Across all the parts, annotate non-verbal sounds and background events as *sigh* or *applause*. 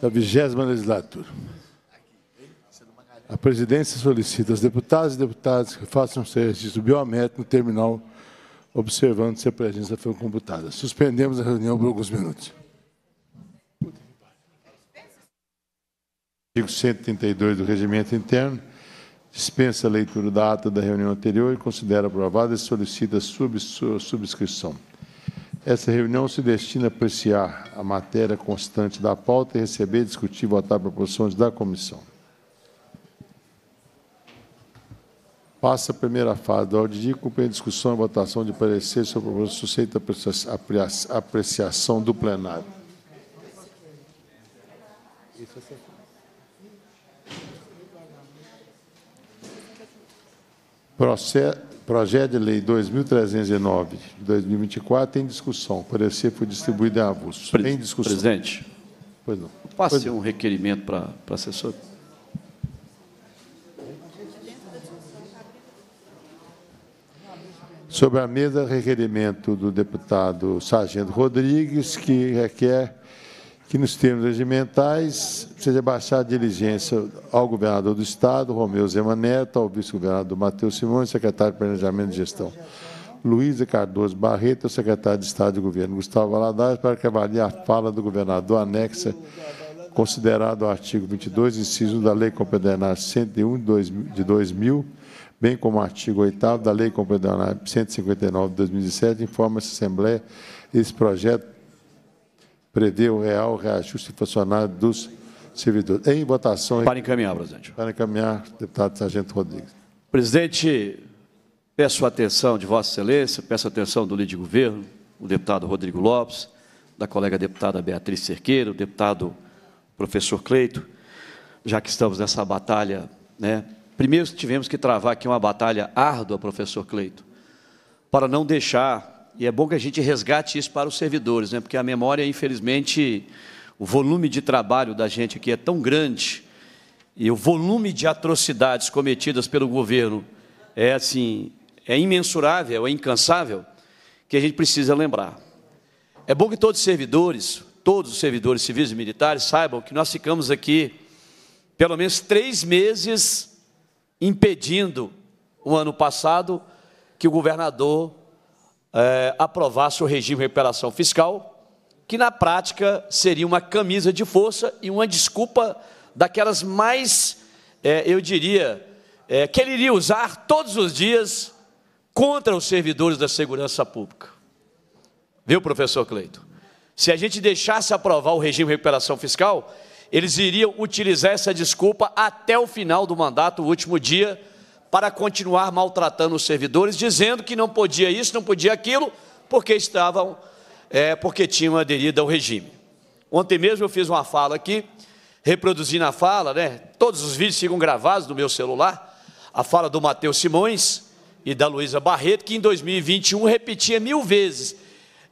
da vigésima legislatura. A presidência solicita aos deputados e deputadas que façam seu registro biométrico no terminal, observando se a presença foi computada. Suspendemos a reunião por alguns minutos. Artigo 132 do Regimento Interno dispensa a leitura da ata da reunião anterior e considera aprovada e solicita sub, subscrição. Essa reunião se destina a apreciar a matéria constante da pauta e receber, discutir e votar proposições da comissão. Passa a primeira fase da ordem de dia, discussão e votação de parecer sobre a proposta sujeita à apreciação do plenário. Processo Projeto de Lei 2.309, de 2024, em discussão. Parecer foi distribuído em avulso. Pre em discussão. Presidente. Pois não. Passe pois um requerimento para, para a assessora. Sobre a mesa, requerimento do deputado Sargento Rodrigues, que requer que, nos termos regimentais, seja baixada a diligência ao governador do Estado, Romeu Zema Neto, ao vice-governador Matheus Simões, secretário de Planejamento e Gestão. Luísa Cardoso Barreto, ao secretário de Estado de Governo Gustavo Valadares, para que avalie a fala do governador anexa, considerado o artigo 22, inciso da Lei Complementar 101 de 2000, bem como o artigo 8 da Lei Complementar 159 de 2007, informa essa Assembleia esse projeto prevê o real reajuste inflacionário dos servidores. Em votação. Para encaminhar, presidente. Para encaminhar, deputado Sargento Rodrigues. Presidente, peço a atenção de Vossa Excelência, peço a atenção do líder de governo, o deputado Rodrigo Lopes, da colega deputada Beatriz Cerqueira, o deputado professor Cleito, já que estamos nessa batalha. Né? Primeiro tivemos que travar aqui uma batalha árdua, professor Cleito, para não deixar e é bom que a gente resgate isso para os servidores, né? porque a memória, infelizmente, o volume de trabalho da gente aqui é tão grande e o volume de atrocidades cometidas pelo governo é assim, é imensurável, é incansável, que a gente precisa lembrar. É bom que todos os servidores, todos os servidores civis e militares saibam que nós ficamos aqui pelo menos três meses impedindo o ano passado que o governador é, aprovasse o regime de recuperação fiscal, que na prática seria uma camisa de força e uma desculpa daquelas mais, é, eu diria, é, que ele iria usar todos os dias contra os servidores da segurança pública. Viu, professor Cleito? Se a gente deixasse aprovar o regime de recuperação fiscal, eles iriam utilizar essa desculpa até o final do mandato, o último dia, para continuar maltratando os servidores, dizendo que não podia isso, não podia aquilo, porque estavam, é, porque tinham aderido ao regime. Ontem mesmo eu fiz uma fala aqui, reproduzindo a fala, né? Todos os vídeos ficam gravados no meu celular, a fala do Matheus Simões e da Luísa Barreto, que em 2021 repetia mil vezes.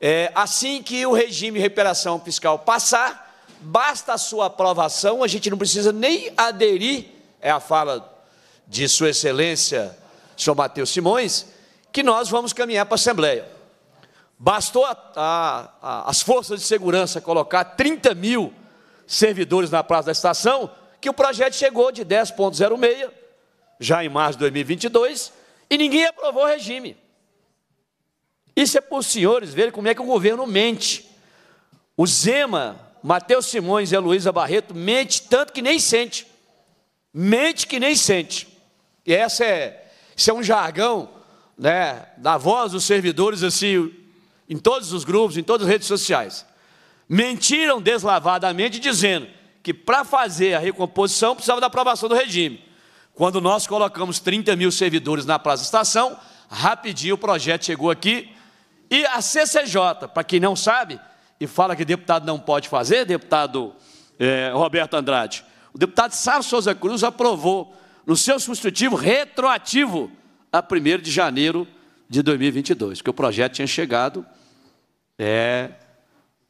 É, assim que o regime de recuperação fiscal passar, basta a sua aprovação, a gente não precisa nem aderir, é a fala de Sua Excelência, Sr. Mateus Simões, que nós vamos caminhar para a Assembleia. Bastou a, a, a, as forças de segurança colocar 30 mil servidores na praça da estação, que o projeto chegou de 10,06, já em março de 2022, e ninguém aprovou o regime. Isso é para os senhores verem como é que o governo mente. O Zema, Matheus Simões e a Luísa Barreto mente tanto que nem sente. Mente que nem sente. E essa é, esse é um jargão né, da voz dos servidores assim, em todos os grupos, em todas as redes sociais. Mentiram deslavadamente dizendo que para fazer a recomposição precisava da aprovação do regime. Quando nós colocamos 30 mil servidores na Praça Estação, rapidinho o projeto chegou aqui. E a CCJ, para quem não sabe, e fala que deputado não pode fazer, deputado é, Roberto Andrade, o deputado Sábio Souza Cruz aprovou no seu substitutivo retroativo a 1 de janeiro de 2022, porque o projeto tinha chegado é,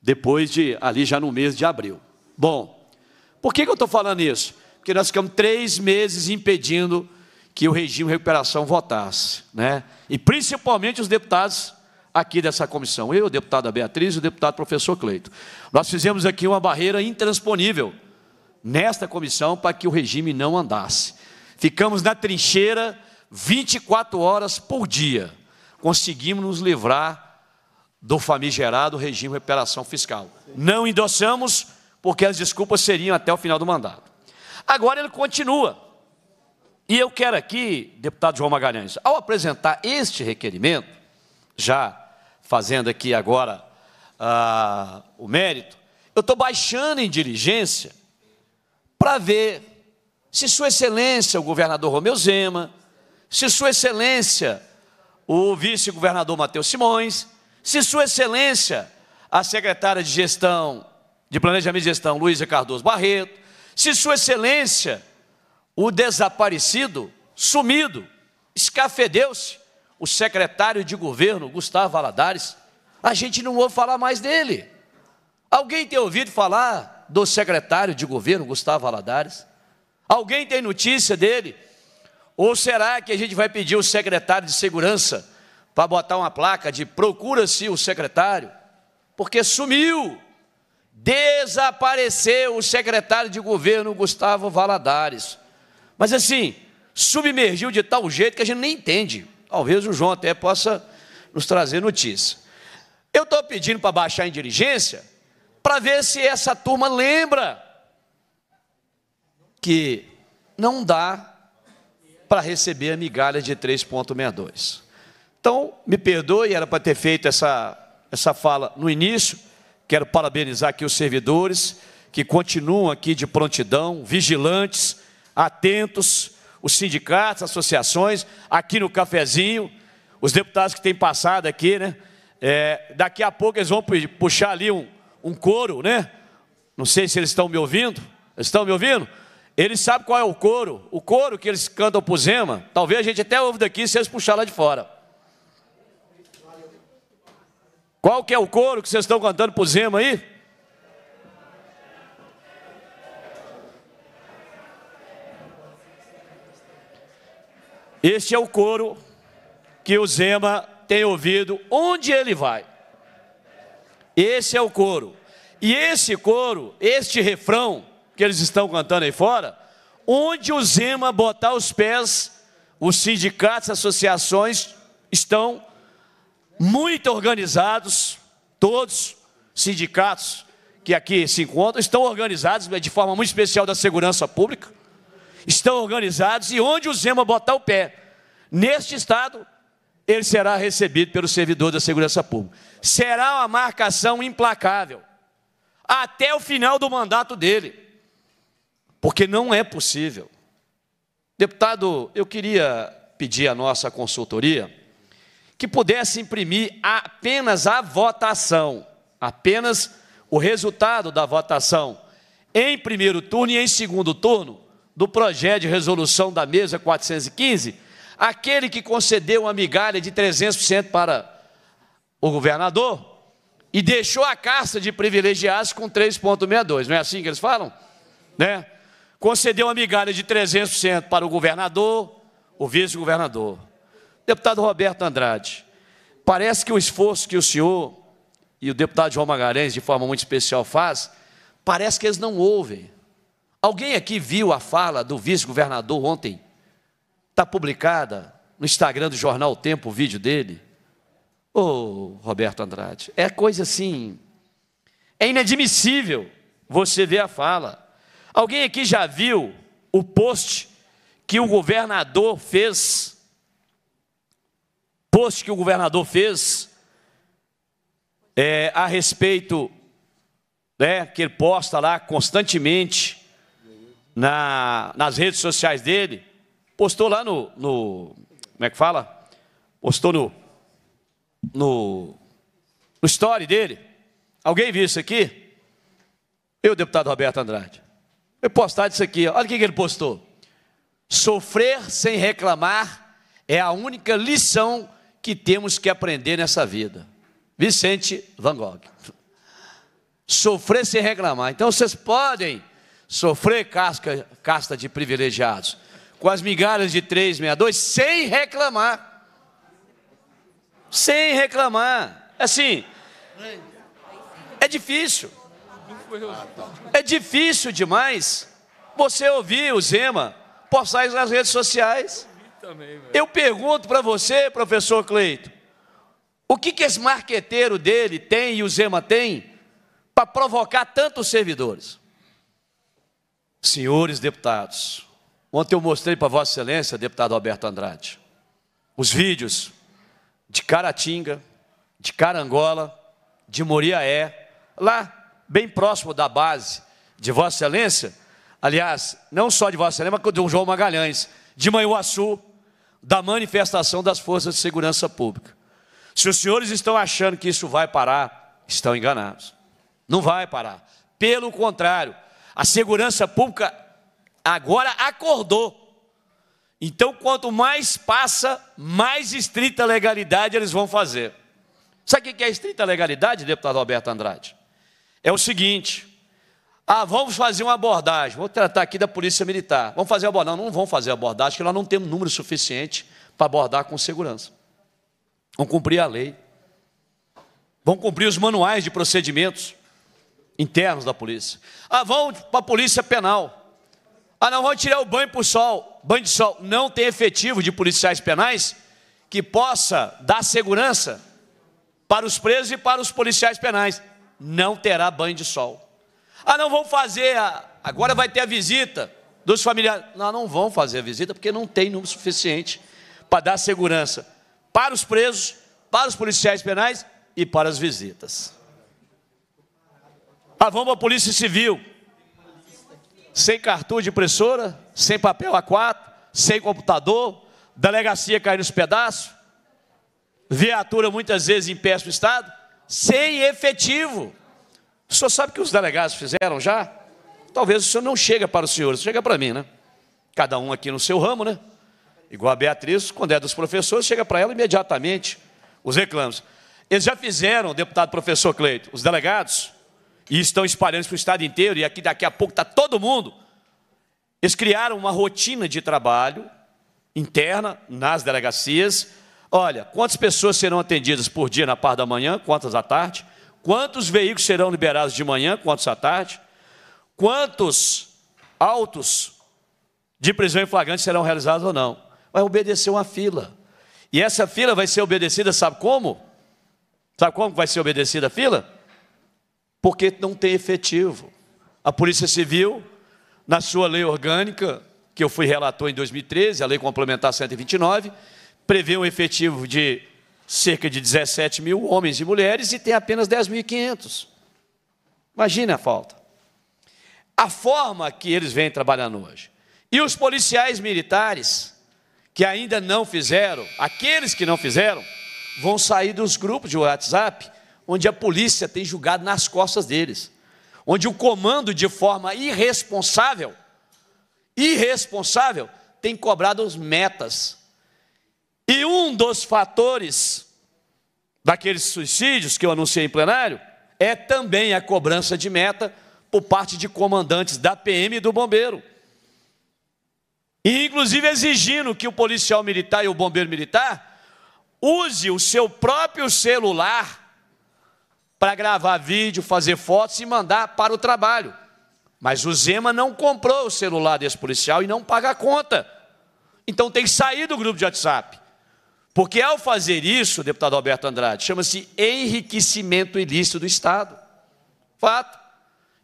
depois de, ali já no mês de abril. Bom, por que, que eu estou falando isso? Porque nós ficamos três meses impedindo que o regime de recuperação votasse, né? e principalmente os deputados aqui dessa comissão, eu, deputada Beatriz e o deputado professor Cleito. Nós fizemos aqui uma barreira intransponível nesta comissão para que o regime não andasse. Ficamos na trincheira 24 horas por dia. Conseguimos nos livrar do famigerado regime de reparação fiscal. Não endossamos, porque as desculpas seriam até o final do mandato. Agora ele continua. E eu quero aqui, deputado João Magalhães, ao apresentar este requerimento, já fazendo aqui agora ah, o mérito, eu estou baixando em diligência para ver se Sua Excelência, o governador Romeu Zema, se Sua Excelência, o vice-governador Matheus Simões, se Sua Excelência, a secretária de Gestão, de Planejamento e Gestão, Luísa Cardoso Barreto, se Sua Excelência, o desaparecido, sumido, escafedeu-se, o secretário de governo, Gustavo Valadares, a gente não ouve falar mais dele. Alguém tem ouvido falar do secretário de governo, Gustavo Valadares? Alguém tem notícia dele? Ou será que a gente vai pedir o secretário de segurança para botar uma placa de procura-se o secretário? Porque sumiu, desapareceu o secretário de governo Gustavo Valadares. Mas assim, submergiu de tal jeito que a gente nem entende. Talvez o João até possa nos trazer notícia. Eu estou pedindo para baixar em diligência para ver se essa turma lembra que não dá para receber a migalha de 3,62. Então, me perdoe, era para ter feito essa, essa fala no início. Quero parabenizar aqui os servidores que continuam aqui de prontidão, vigilantes, atentos, os sindicatos, associações, aqui no cafezinho, os deputados que têm passado aqui, né? É, daqui a pouco eles vão puxar ali um, um couro, né? Não sei se eles estão me ouvindo. Estão me ouvindo? Eles sabem qual é o coro, o coro que eles cantam para o Zema. Talvez a gente até ouve daqui se eles puxar lá de fora. Qual que é o coro que vocês estão cantando para o Zema aí? Este é o coro que o Zema tem ouvido onde ele vai. Esse é o coro. E esse coro, este refrão, que eles estão cantando aí fora, onde o Zema botar os pés, os sindicatos, associações estão muito organizados, todos sindicatos que aqui se encontram estão organizados é de forma muito especial da segurança pública, estão organizados e onde o Zema botar o pé, neste estado, ele será recebido pelo servidor da segurança pública. Será uma marcação implacável até o final do mandato dele porque não é possível. Deputado, eu queria pedir à nossa consultoria que pudesse imprimir apenas a votação, apenas o resultado da votação em primeiro turno e em segundo turno do projeto de resolução da mesa 415, aquele que concedeu uma migalha de 300% para o governador e deixou a caça de privilegiados com 3,62, não é assim que eles falam? Né? concedeu uma migalha de 300% para o governador, o vice-governador. Deputado Roberto Andrade, parece que o esforço que o senhor e o deputado João Magalhães, de forma muito especial, faz, parece que eles não ouvem. Alguém aqui viu a fala do vice-governador ontem? Está publicada no Instagram do jornal o Tempo o vídeo dele. Ô, oh, Roberto Andrade, é coisa assim. É inadmissível você ver a fala. Alguém aqui já viu o post que o governador fez? Post que o governador fez é, a respeito, né, que ele posta lá constantemente na, nas redes sociais dele. Postou lá no, no como é que fala? Postou no, no, no story dele. Alguém viu isso aqui? Eu, deputado Roberto Andrade. Eu postar isso aqui, olha o que ele postou. Sofrer sem reclamar é a única lição que temos que aprender nessa vida. Vicente Van Gogh. Sofrer sem reclamar. Então vocês podem sofrer casca, casta de privilegiados, com as migalhas de 362, sem reclamar. Sem reclamar. É assim, é difícil. Ah, tá. É difícil demais você ouvir o Zema postar isso nas redes sociais. Eu pergunto para você, professor Cleito, o que, que esse marqueteiro dele tem e o Zema tem para provocar tantos servidores? Senhores deputados, ontem eu mostrei para Vossa Excelência, deputado Alberto Andrade, os vídeos de Caratinga, de Carangola, de Moriaé, lá bem próximo da base de Vossa Excelência, aliás, não só de Vossa Excelência, mas de João Magalhães, de Manhuaçu, da manifestação das forças de segurança pública. Se os senhores estão achando que isso vai parar, estão enganados. Não vai parar. Pelo contrário, a segurança pública agora acordou. Então, quanto mais passa, mais estrita legalidade eles vão fazer. Sabe o que é estrita legalidade, deputado Alberto Andrade? é o seguinte: ah, vamos fazer uma abordagem. Vou tratar aqui da Polícia Militar. Vamos fazer abordagem? Não, não vão fazer abordagem, porque nós não temos número suficiente para abordar com segurança. Vão cumprir a lei. Vão cumprir os manuais de procedimentos internos da polícia. Ah, vão para a Polícia Penal. Ah, não, vão tirar o banho para o sol. Banho de sol. Não tem efetivo de policiais penais que possa dar segurança para os presos e para os policiais penais não terá banho de sol. Ah, não vão fazer, a... agora vai ter a visita dos familiares. Não, não vão fazer a visita porque não tem número suficiente para dar segurança para os presos, para os policiais penais e para as visitas. Ah, vamos à Polícia Civil. Sem cartão de impressora, sem papel A4, sem computador, delegacia caindo nos pedaços, viatura muitas vezes em péssimo estado, sem efetivo. O senhor sabe que os delegados fizeram já? Talvez o senhor não chega para o senhor, isso chega para mim, né? Cada um aqui no seu ramo, né? Igual a Beatriz, quando é dos professores, chega para ela imediatamente os reclamos. Eles já fizeram, deputado professor Cleito, os delegados, e estão espalhando para o estado inteiro, e aqui daqui a pouco está todo mundo. Eles criaram uma rotina de trabalho interna nas delegacias, Olha, quantas pessoas serão atendidas por dia na parte da manhã, quantas à tarde? Quantos veículos serão liberados de manhã, quantos à tarde? Quantos autos de prisão em flagrante serão realizados ou não? Vai obedecer uma fila. E essa fila vai ser obedecida, sabe como? Sabe como vai ser obedecida a fila? Porque não tem efetivo. A Polícia Civil, na sua lei orgânica, que eu fui relator em 2013, a lei complementar 129, prevê um efetivo de cerca de 17 mil homens e mulheres e tem apenas 10.500. Imagina a falta. A forma que eles vêm trabalhando hoje. E os policiais militares, que ainda não fizeram, aqueles que não fizeram, vão sair dos grupos de WhatsApp, onde a polícia tem julgado nas costas deles, onde o comando, de forma irresponsável, irresponsável, tem cobrado as metas e um dos fatores daqueles suicídios que eu anunciei em plenário é também a cobrança de meta por parte de comandantes da PM e do bombeiro. E inclusive exigindo que o policial militar e o bombeiro militar use o seu próprio celular para gravar vídeo, fazer fotos e mandar para o trabalho. Mas o Zema não comprou o celular desse policial e não paga a conta. Então tem que sair do grupo de WhatsApp. Porque ao fazer isso, deputado Alberto Andrade, chama-se enriquecimento ilícito do Estado. Fato.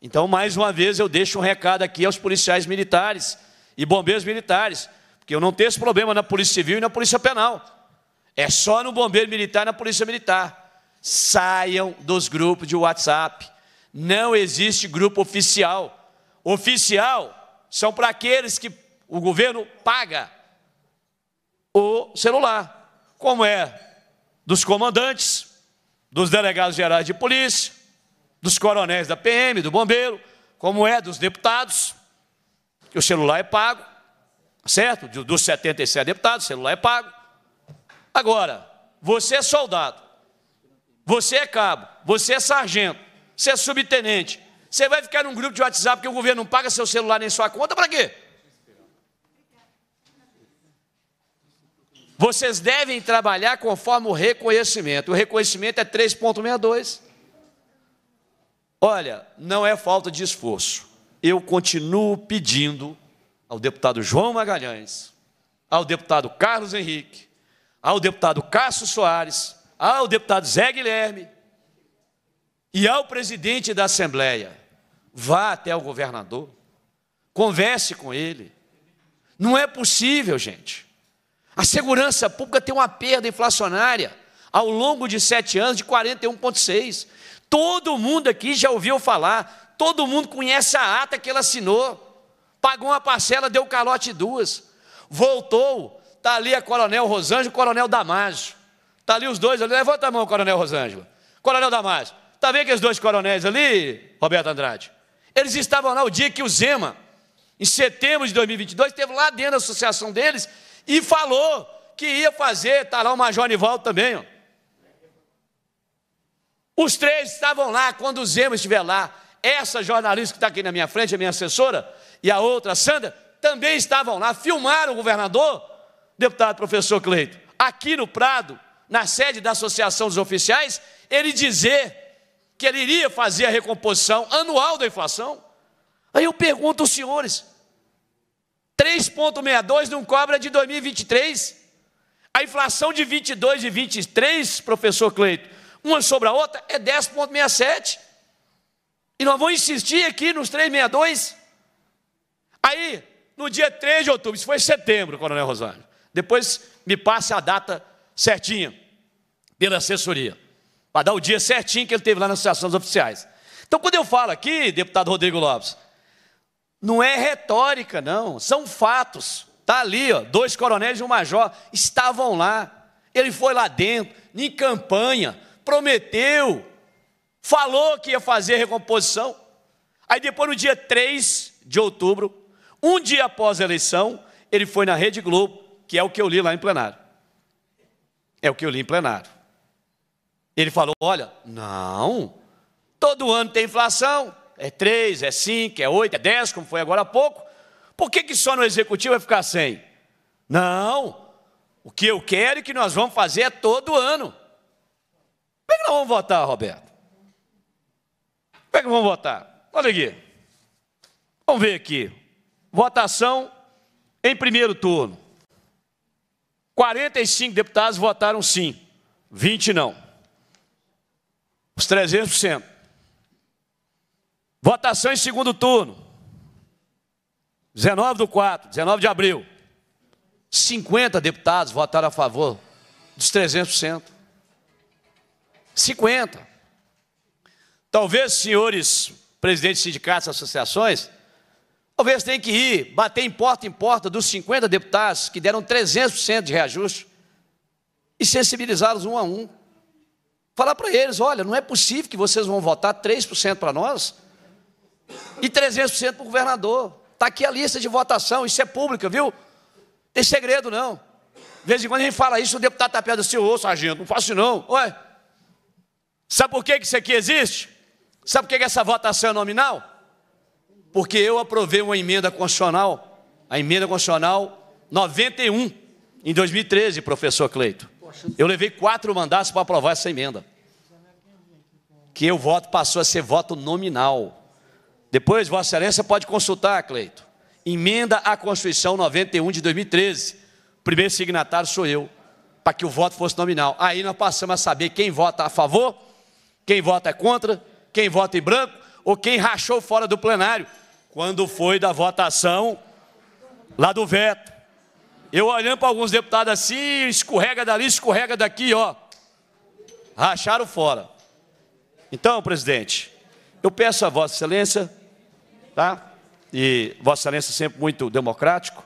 Então, mais uma vez, eu deixo um recado aqui aos policiais militares e bombeiros militares, porque eu não tenho esse problema na Polícia Civil e na Polícia Penal. É só no Bombeiro Militar e na Polícia Militar. Saiam dos grupos de WhatsApp. Não existe grupo oficial. Oficial são para aqueles que o governo paga o celular como é dos comandantes, dos delegados gerais de polícia, dos coronéis da PM, do bombeiro, como é dos deputados, que o celular é pago, tá certo? Dos 77 deputados, o celular é pago. Agora, você é soldado, você é cabo, você é sargento, você é subtenente, você vai ficar num grupo de WhatsApp que o governo não paga seu celular nem sua conta, para quê? Vocês devem trabalhar conforme o reconhecimento. O reconhecimento é 3,62. Olha, não é falta de esforço. Eu continuo pedindo ao deputado João Magalhães, ao deputado Carlos Henrique, ao deputado Cássio Soares, ao deputado Zé Guilherme e ao presidente da Assembleia. Vá até o governador, converse com ele. Não é possível, gente. A segurança pública tem uma perda inflacionária ao longo de sete anos de 41,6. Todo mundo aqui já ouviu falar, todo mundo conhece a ata que ela assinou. Pagou uma parcela, deu calote duas. Voltou, está ali a Coronel Rosângela e o Coronel Damásio. Está ali os dois, ali. levanta a mão, Coronel Rosângela. Coronel Damásio, está vendo aqueles dois coronéis ali, Roberto Andrade? Eles estavam lá o dia que o Zema, em setembro de 2022, esteve lá dentro da associação deles e falou que ia fazer, está lá o Major Nivaldo também. Ó. Os três estavam lá, quando o Zema estiver lá, essa jornalista que está aqui na minha frente, a minha assessora, e a outra, a Sandra, também estavam lá, filmaram o governador, deputado professor Cleito, aqui no Prado, na sede da Associação dos Oficiais, ele dizer que ele iria fazer a recomposição anual da inflação. Aí eu pergunto aos senhores, 3,62 não cobra de 2023. A inflação de 22 e 23, professor Cleito, uma sobre a outra é 10,67. E nós vamos insistir aqui nos 3,62. Aí, no dia 3 de outubro, isso foi setembro, Coronel Rosário. Depois me passe a data certinha pela assessoria, para dar o dia certinho que ele teve lá nas associações oficiais. Então, quando eu falo aqui, deputado Rodrigo Lopes, não é retórica, não, são fatos. Está ali, ó, dois coronéis e um major estavam lá. Ele foi lá dentro, em campanha, prometeu, falou que ia fazer recomposição. Aí depois, no dia 3 de outubro, um dia após a eleição, ele foi na Rede Globo, que é o que eu li lá em plenário. É o que eu li em plenário. Ele falou: olha, não, todo ano tem inflação, é 3, é 5, é 8, é 10, como foi agora há pouco. Por que, que só no executivo vai ficar 100? Não. O que eu quero e que nós vamos fazer é todo ano. Como é que nós vamos votar, Roberto? Como é que nós vamos votar? Olha aqui. Vamos ver aqui. Votação em primeiro turno. 45 deputados votaram sim, 20 não. Os 300%. Votação em segundo turno. 19 do 4, 19 de abril. 50 deputados votaram a favor dos 300%. 50. Talvez, senhores presidentes de sindicatos e associações, talvez tenham que ir bater em porta em porta dos 50 deputados que deram 300% de reajuste e sensibilizá-los um a um. Falar para eles, olha, não é possível que vocês vão votar 3% para nós e 300% para o governador. Está aqui a lista de votação, isso é pública, viu? Tem segredo não. De vez em quando a gente fala isso, o deputado está perto do seu, ô sargento, não faço não. Ué, sabe por que isso aqui existe? Sabe por que essa votação é nominal? Porque eu aprovei uma emenda constitucional, a emenda constitucional 91, em 2013, professor Cleito. Eu levei quatro mandatos para aprovar essa emenda. Que eu voto passou a ser voto nominal. Depois, Vossa Excelência pode consultar, Cleito. Emenda à Constituição 91 de 2013. primeiro signatário sou eu, para que o voto fosse nominal. Aí nós passamos a saber quem vota a favor, quem vota contra, quem vota em branco ou quem rachou fora do plenário quando foi da votação lá do veto. Eu olhando para alguns deputados assim, escorrega dali, escorrega daqui, ó. Racharam fora. Então, presidente, eu peço a Vossa Excelência tá? E Vossa Excelência sempre muito democrático,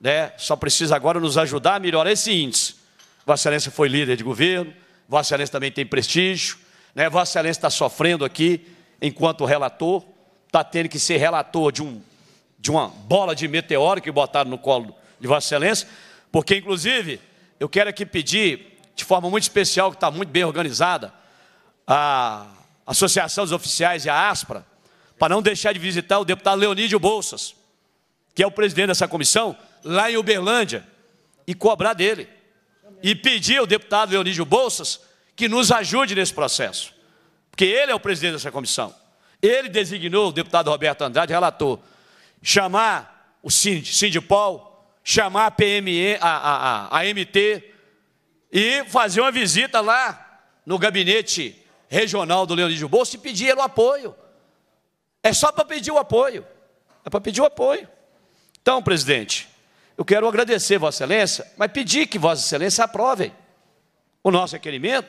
né? Só precisa agora nos ajudar a melhorar esse índice. Vossa Excelência foi líder de governo, Vossa Excelência também tem prestígio, né? Vossa Excelência está sofrendo aqui enquanto relator, está tendo que ser relator de, um, de uma bola de meteoro que botaram no colo de Vossa Excelência, porque, inclusive, eu quero aqui pedir, de forma muito especial, que está muito bem organizada, a Associação dos Oficiais e a ASPRA, para não deixar de visitar o deputado Leonídio Bolsas, que é o presidente dessa comissão, lá em Uberlândia, e cobrar dele. E pedir ao deputado Leonídio Bolsas que nos ajude nesse processo, porque ele é o presidente dessa comissão. Ele designou o deputado Roberto Andrade, relator, chamar o Sindipol, chamar a PME, a, a, a, a MT, e fazer uma visita lá no gabinete regional do Leonídio Bolsas e pedir ele o apoio é só para pedir o apoio. É para pedir o apoio. Então, presidente, eu quero agradecer Vossa Excelência, mas pedir que Vossa Excelência aprove o nosso requerimento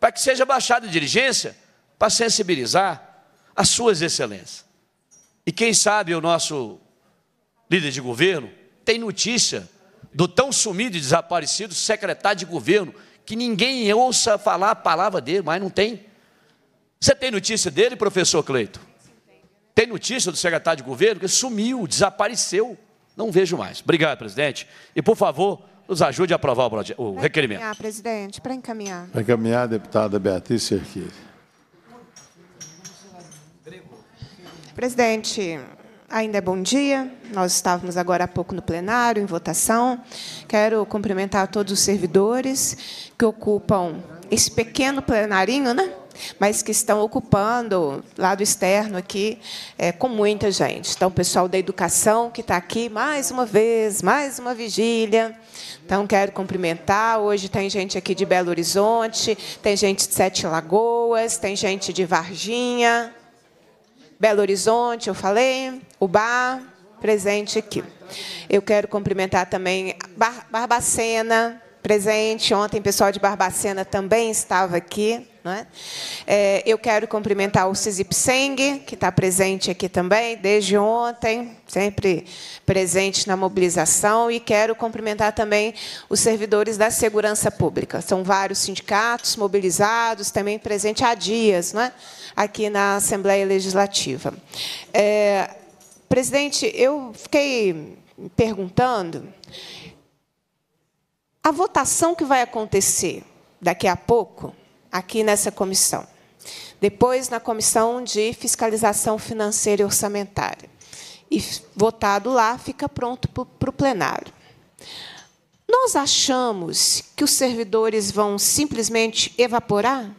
para que seja baixada a diligência para sensibilizar as suas excelências. E quem sabe o nosso líder de governo tem notícia do tão sumido e desaparecido secretário de governo, que ninguém ouça falar a palavra dele, mas não tem. Você tem notícia dele, professor Cleito? Tem notícia do secretário de governo que sumiu, desapareceu. Não vejo mais. Obrigado, presidente. E, por favor, nos ajude a aprovar o, projeto, o requerimento. Encaminhar, presidente, para encaminhar. Para encaminhar, deputada Beatriz Cerqueira. Presidente, ainda é bom dia. Nós estávamos agora há pouco no plenário, em votação. Quero cumprimentar todos os servidores que ocupam esse pequeno plenarinho, né? mas que estão ocupando lado externo aqui é, com muita gente. Então, o pessoal da educação que está aqui mais uma vez, mais uma vigília. Então, quero cumprimentar. Hoje tem gente aqui de Belo Horizonte, tem gente de Sete Lagoas, tem gente de Varginha, Belo Horizonte, eu falei, Ubá, presente aqui. Eu quero cumprimentar também Bar Barbacena, presente. Ontem, o pessoal de Barbacena também estava aqui. É? É, eu quero cumprimentar o Cisip Seng, que está presente aqui também, desde ontem, sempre presente na mobilização, e quero cumprimentar também os servidores da segurança pública. São vários sindicatos mobilizados, também presente há dias, é? aqui na Assembleia Legislativa. É, presidente, eu fiquei perguntando a votação que vai acontecer daqui a pouco aqui nessa comissão. Depois, na comissão de fiscalização financeira e orçamentária. E votado lá, fica pronto para o plenário. Nós achamos que os servidores vão simplesmente evaporar?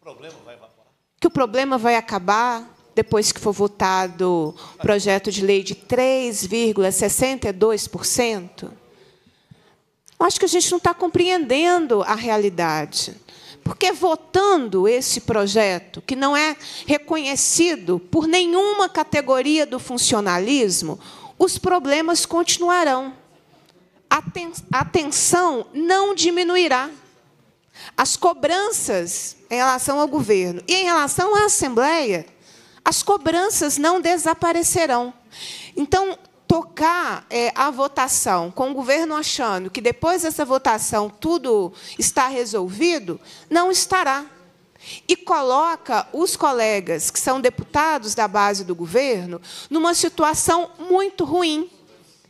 O problema vai evaporar. Que o problema vai acabar depois que for votado o projeto de lei de 3,62%? acho que a gente não está compreendendo a realidade. Porque votando esse projeto, que não é reconhecido por nenhuma categoria do funcionalismo, os problemas continuarão. A tensão não diminuirá. As cobranças em relação ao governo e em relação à Assembleia, as cobranças não desaparecerão. Então, tocar é, a votação com o governo achando que depois dessa votação tudo está resolvido, não estará. E coloca os colegas que são deputados da base do governo numa situação muito ruim.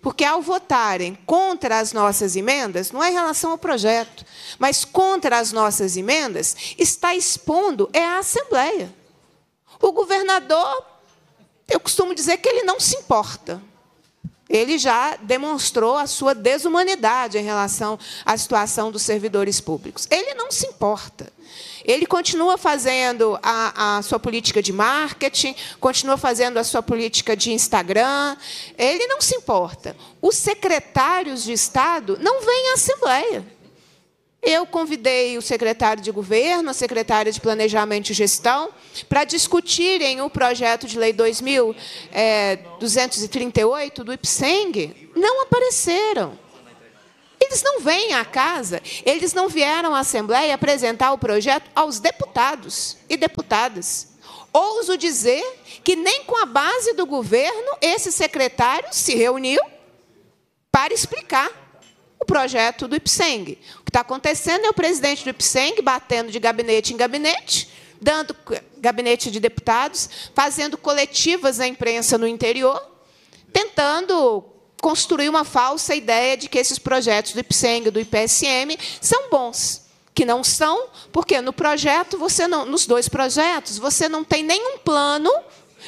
Porque, ao votarem contra as nossas emendas, não é em relação ao projeto, mas contra as nossas emendas, está expondo é a Assembleia. O governador, eu costumo dizer que ele não se importa. Ele já demonstrou a sua desumanidade em relação à situação dos servidores públicos. Ele não se importa. Ele continua fazendo a, a, sua política de marketing, continua fazendo a sua política de Instagram. Ele não se importa. Os secretários de Estado não vêm à Assembleia. Eu convidei o secretário de governo, a secretária de Planejamento e Gestão, para discutirem o projeto de lei 2.238 é, do IPSENG. Não apareceram. Eles não vêm à casa, eles não vieram à Assembleia apresentar o projeto aos deputados e deputadas. Ouso dizer que nem com a base do governo esse secretário se reuniu para explicar o projeto do IPSENG está acontecendo é o presidente do IPSENG batendo de gabinete em gabinete, dando gabinete de deputados, fazendo coletivas à imprensa no interior, tentando construir uma falsa ideia de que esses projetos do IPSENG, do IPSM, são bons que não são, porque no projeto você não, nos dois projetos você não tem nenhum plano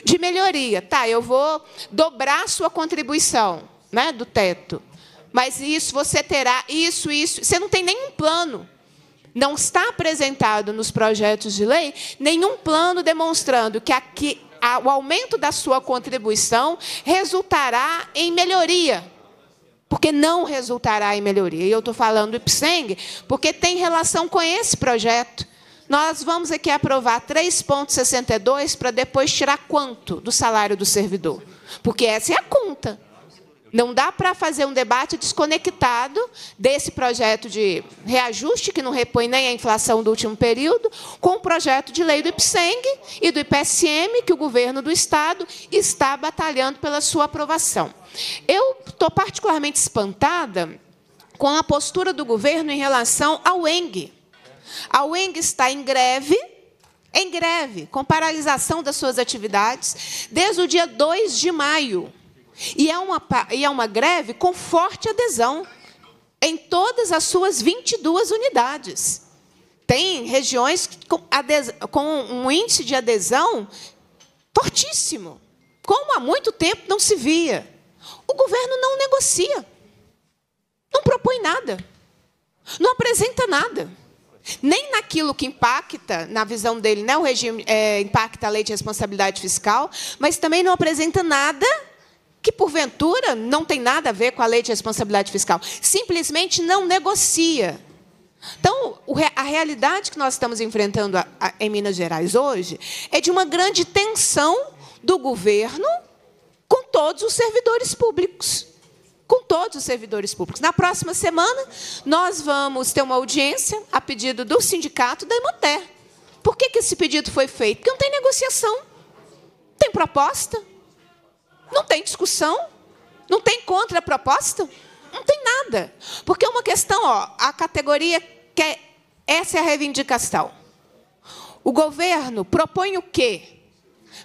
de melhoria. Tá, eu vou dobrar sua contribuição, né, do teto mas isso você terá, isso, isso. Você não tem nenhum plano. Não está apresentado nos projetos de lei nenhum plano demonstrando que aqui, a, o aumento da sua contribuição resultará em melhoria. Porque não resultará em melhoria. E eu estou falando do IPSENG porque tem relação com esse projeto. Nós vamos aqui aprovar 3,62 para depois tirar quanto do salário do servidor? Porque essa é a conta. Não dá para fazer um debate desconectado desse projeto de reajuste, que não repõe nem a inflação do último período, com o projeto de lei do IPSENG e do IPSM, que o governo do Estado está batalhando pela sua aprovação. Eu estou particularmente espantada com a postura do governo em relação ao ENG. A Eng está em greve, em greve, com paralisação das suas atividades, desde o dia 2 de maio. E é uma, e é uma greve com forte adesão em todas as suas 22 unidades. Tem regiões com, com um índice de adesão fortíssimo, como há muito tempo não se via. O governo não negocia, não propõe nada, não apresenta nada nem naquilo que impacta, na visão dele, né, o regime é, impacta a lei de responsabilidade fiscal, mas também não apresenta nada que porventura não tem nada a ver com a lei de responsabilidade fiscal, simplesmente não negocia. Então, a realidade que nós estamos enfrentando em Minas Gerais hoje é de uma grande tensão do governo com todos os servidores públicos. Com todos os servidores públicos. Na próxima semana, nós vamos ter uma audiência a pedido do sindicato da Imater. Por que, que esse pedido foi feito? Porque não tem negociação, não tem proposta. Não tem discussão, não tem contraproposta, não tem nada. Porque é uma questão, ó, a categoria quer. É, essa é a reivindicação. O governo propõe o quê?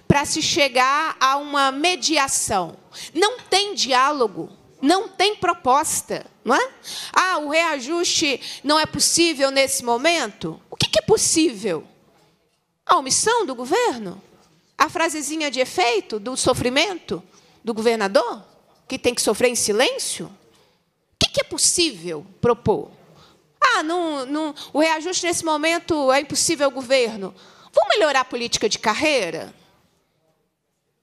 Para se chegar a uma mediação. Não tem diálogo, não tem proposta, não é? Ah, o reajuste não é possível nesse momento? O que é possível? A omissão do governo? A frasezinha de efeito do sofrimento? do governador, que tem que sofrer em silêncio? O que, que é possível propor? Ah, não, não, o reajuste nesse momento é impossível ao governo. Vamos melhorar a política de carreira?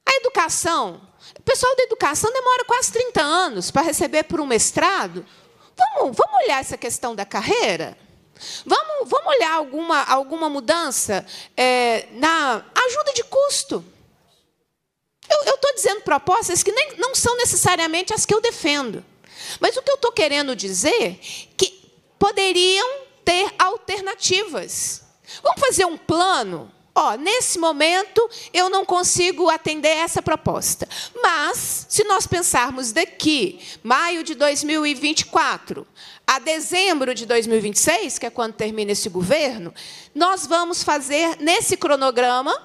A educação. O pessoal da educação demora quase 30 anos para receber por um mestrado. Vamos, vamos olhar essa questão da carreira? Vamos, vamos olhar alguma, alguma mudança é, na ajuda de custo. Eu estou dizendo propostas que nem, não são necessariamente as que eu defendo. Mas o que eu estou querendo dizer que poderiam ter alternativas. Vamos fazer um plano? Ó, nesse momento eu não consigo atender essa proposta. Mas, se nós pensarmos daqui, maio de 2024, a dezembro de 2026, que é quando termina esse governo, nós vamos fazer nesse cronograma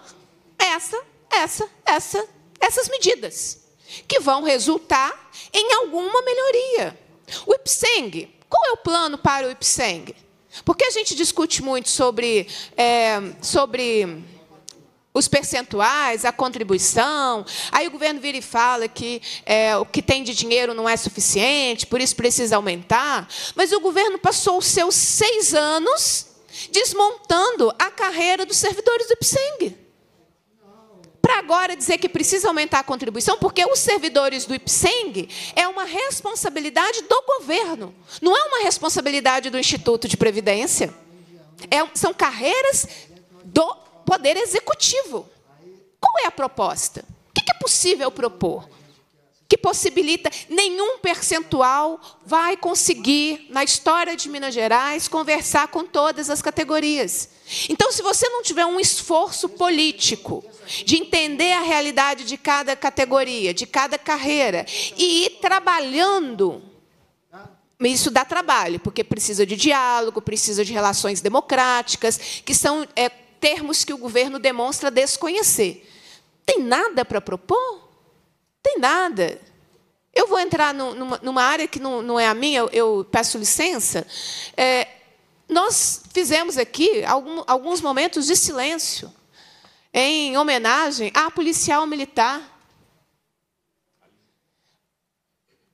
essa, essa, essa essas medidas, que vão resultar em alguma melhoria. O IPSENG, qual é o plano para o IPSENG? Porque a gente discute muito sobre, é, sobre os percentuais, a contribuição. Aí o governo vira e fala que é, o que tem de dinheiro não é suficiente, por isso precisa aumentar. Mas o governo passou os seus seis anos desmontando a carreira dos servidores do IPSENG para agora dizer que precisa aumentar a contribuição, porque os servidores do IPSENG é uma responsabilidade do governo, não é uma responsabilidade do Instituto de Previdência. É, são carreiras do Poder Executivo. Qual é a proposta? O que é possível propor? Que possibilita nenhum percentual vai conseguir, na história de Minas Gerais, conversar com todas as categorias. Então, se você não tiver um esforço político de entender a realidade de cada categoria, de cada carreira e ir trabalhando. Isso dá trabalho, porque precisa de diálogo, precisa de relações democráticas, que são é, termos que o governo demonstra desconhecer. Tem nada para propor? Tem nada. Eu vou entrar numa, numa área que não, não, é a minha, eu, eu peço licença. É, nós fizemos aqui algum, alguns momentos de silêncio em homenagem à policial militar.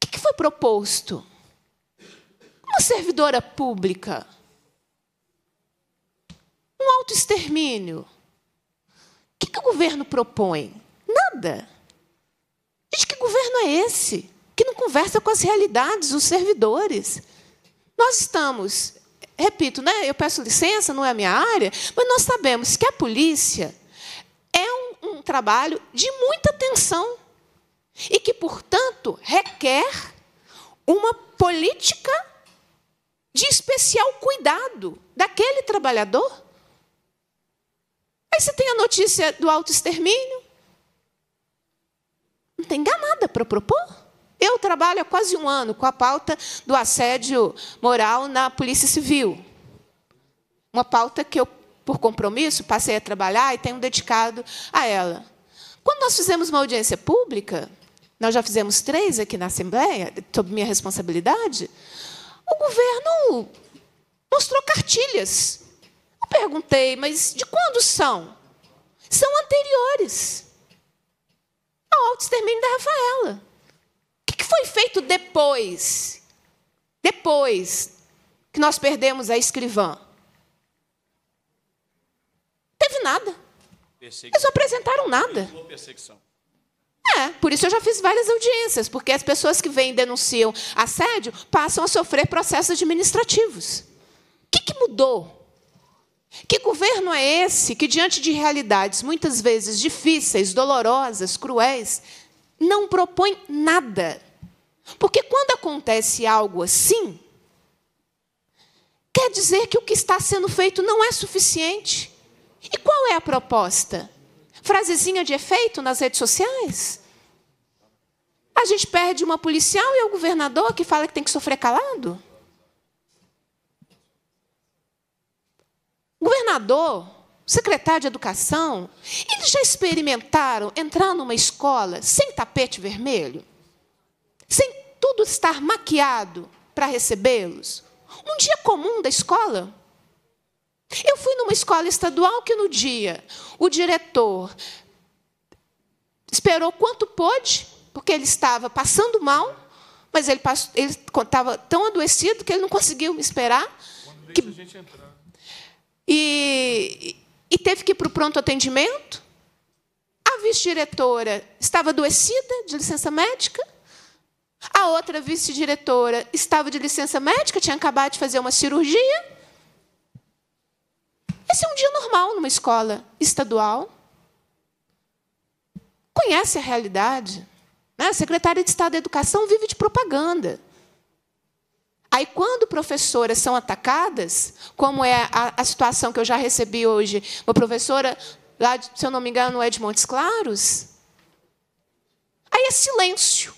O que foi proposto? Uma servidora pública. Um autoextermínio. O que, o governo propõe? Nada. Gente, que governo é esse? Que não conversa com as realidades dos servidores. Nós estamos, repito, né, eu peço licença, não é a minha área, mas nós sabemos que a polícia um trabalho de muita tensão e que, portanto, requer uma política de especial cuidado daquele trabalhador. Aí você tem a notícia do autoextermínio. Não tem nada para propor. Eu trabalho há quase um ano com a pauta do assédio moral na Polícia Civil. Uma pauta que eu por compromisso, passei a trabalhar e tenho dedicado a ela. Quando nós fizemos uma audiência pública, nós já fizemos três aqui na Assembleia, sob minha responsabilidade, o governo mostrou cartilhas. Eu perguntei, mas de quando são? São anteriores ao auto auto-extermínio da Rafaela. O que foi feito depois? Depois que nós perdemos a escrivã? fazer nada. Eles não apresentaram nada. É, por isso eu já fiz várias audiências, porque as pessoas que vêm e denunciam assédio passam a sofrer processos administrativos. O que, que mudou? Que governo é esse que, diante de realidades muitas vezes difíceis, dolorosas, cruéis, não propõe nada? Porque quando acontece algo assim, quer dizer que o que está sendo feito não é suficiente. E qual é a proposta? Frasezinha de efeito nas redes sociais? A gente perde uma policial e é o governador que fala que tem que sofrer calado? Governador, secretário de educação, eles já experimentaram entrar numa escola sem tapete vermelho? Sem tudo estar maquiado para recebê-los? Um dia comum da escola? Eu fui numa escola estadual que no dia o diretor esperou quanto pôde, porque ele estava passando mal, mas ele estava tão adoecido que ele não conseguiu me esperar. Quando que... a gente entrar. E, e teve que ir para o pronto atendimento. A vice-diretora estava adoecida de licença médica. A outra vice-diretora estava de licença médica, tinha acabado de fazer uma cirurgia. Esse é um dia normal numa escola estadual. Conhece a realidade. Né? A secretária de Estado da Educação vive de propaganda. Aí, quando professoras são atacadas, como é a, a situação que eu já recebi hoje, uma professora, lá, se eu não me engano, é de Montes Claros, aí é silêncio.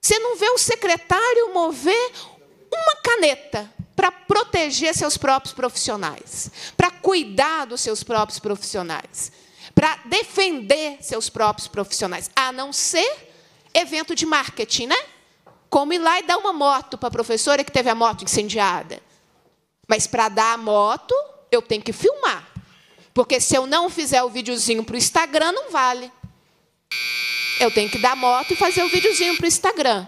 Você não vê o secretário mover uma caneta para proteger seus próprios profissionais, para cuidar dos seus próprios profissionais, para defender seus próprios profissionais, a não ser evento de marketing, né? Como ir lá e dar uma moto para a professora que teve a moto incendiada. Mas para dar a moto, eu tenho que filmar. Porque se eu não fizer o videozinho para o Instagram, não vale. Eu tenho que dar moto e fazer o videozinho para o Instagram.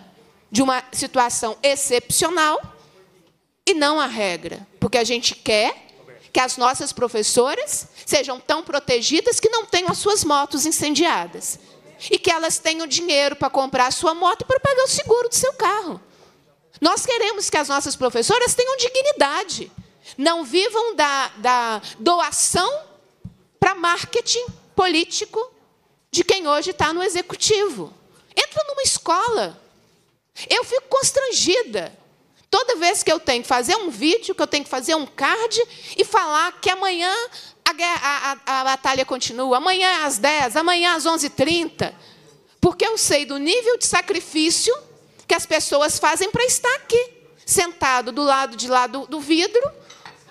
De uma situação excepcional, e não a regra, porque a gente quer que as nossas professoras sejam tão protegidas que não tenham as suas motos incendiadas e que elas tenham dinheiro para comprar a sua moto e para pagar o seguro do seu carro. Nós queremos que as nossas professoras tenham dignidade, não vivam da, da doação para marketing político de quem hoje está no executivo. Entra numa escola. Eu fico constrangida Toda vez que eu tenho que fazer um vídeo, que eu tenho que fazer um card e falar que amanhã a, a, a batalha continua, amanhã às 10, amanhã às 11h30. Porque eu sei do nível de sacrifício que as pessoas fazem para estar aqui, sentado do lado de lá do, do vidro,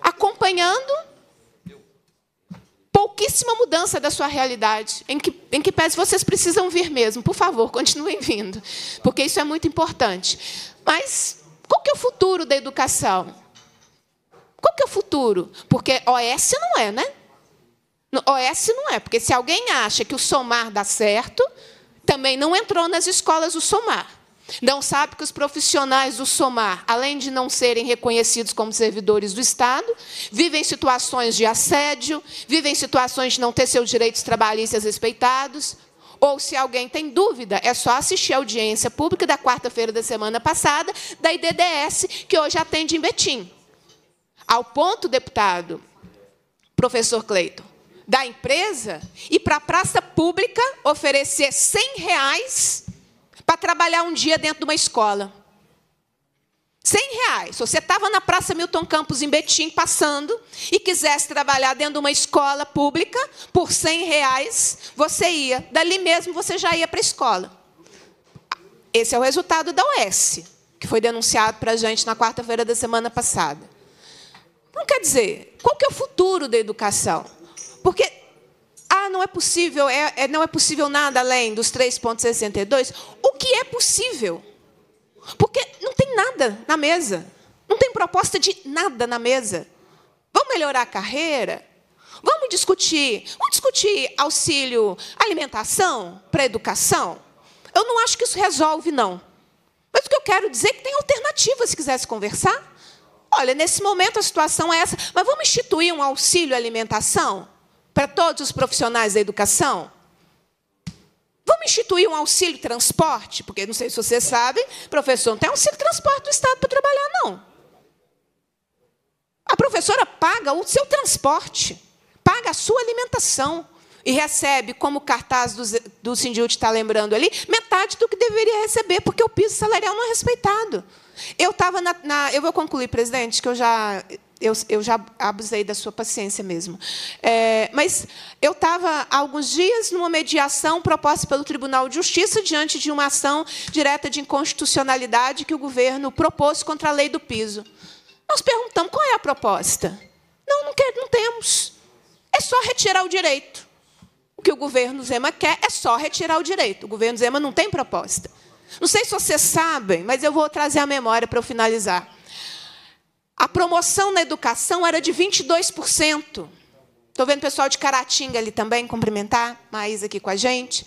acompanhando pouquíssima mudança da sua realidade. Em que, em que pese vocês precisam vir mesmo. Por favor, continuem vindo, porque isso é muito importante. Mas que é o futuro da educação? Qual que é o futuro? Porque OS não é, né? OS não é, porque se alguém acha que o somar dá certo, também não entrou nas escolas o somar. Não sabe que os profissionais do SOMAR, além de não serem reconhecidos como servidores do Estado, vivem situações de assédio, vivem situações de não ter seus direitos trabalhistas respeitados, ou se alguém tem dúvida, é só assistir a audiência pública da quarta-feira da semana passada da IDDS, que hoje atende em Betim. Ao ponto, deputado, professor Cleiton, da empresa e para a praça pública oferecer 100 reais para trabalhar um dia dentro de uma escola. 100 reais. Se você estava na Praça Milton Campos, em Betim, passando, e quisesse trabalhar dentro de uma escola pública, por 100 reais, você ia. Dali mesmo você já ia para a escola. Esse é o resultado da OS, que foi denunciado para a gente na quarta-feira da semana passada. Não quer dizer, qual que é o futuro da educação? Porque, ah, não é possível, é, é não é possível nada além dos 3,62. O que é possível? Porque não tem nada na mesa. Não tem proposta de nada na mesa. Vamos melhorar a carreira? Vamos discutir, vamos discutir auxílio alimentação para educação? Eu não acho que isso resolve, não. Mas o que eu quero dizer é que tem alternativa se quisesse conversar. Olha, nesse momento a situação é essa, mas vamos instituir um auxílio alimentação para todos os profissionais da educação? Vamos instituir um auxílio transporte? Porque não sei se vocês sabem, professor, não tem auxílio transporte do Estado para trabalhar, não. A professora paga o seu transporte, paga a sua alimentação e recebe, como o cartaz do, do Sindiúte está lembrando ali, metade do que deveria receber, porque o piso salarial não é respeitado. Eu estava na, na. Eu vou concluir, presidente, que eu já eu, eu já abusei da sua paciência mesmo. É, mas eu estava há alguns dias numa mediação proposta pelo Tribunal de Justiça diante de uma ação direta de inconstitucionalidade que o governo propôs contra a lei do piso. Nós perguntamos qual é a proposta. Não, não, quer, não temos. É só retirar o direito. O que o governo Zema quer é só retirar o direito. O governo Zema não tem proposta. Não sei se vocês sabem, mas eu vou trazer a memória para eu finalizar. A promoção na educação era de 22%. Estou vendo o pessoal de Caratinga ali também cumprimentar, Maís aqui com a gente.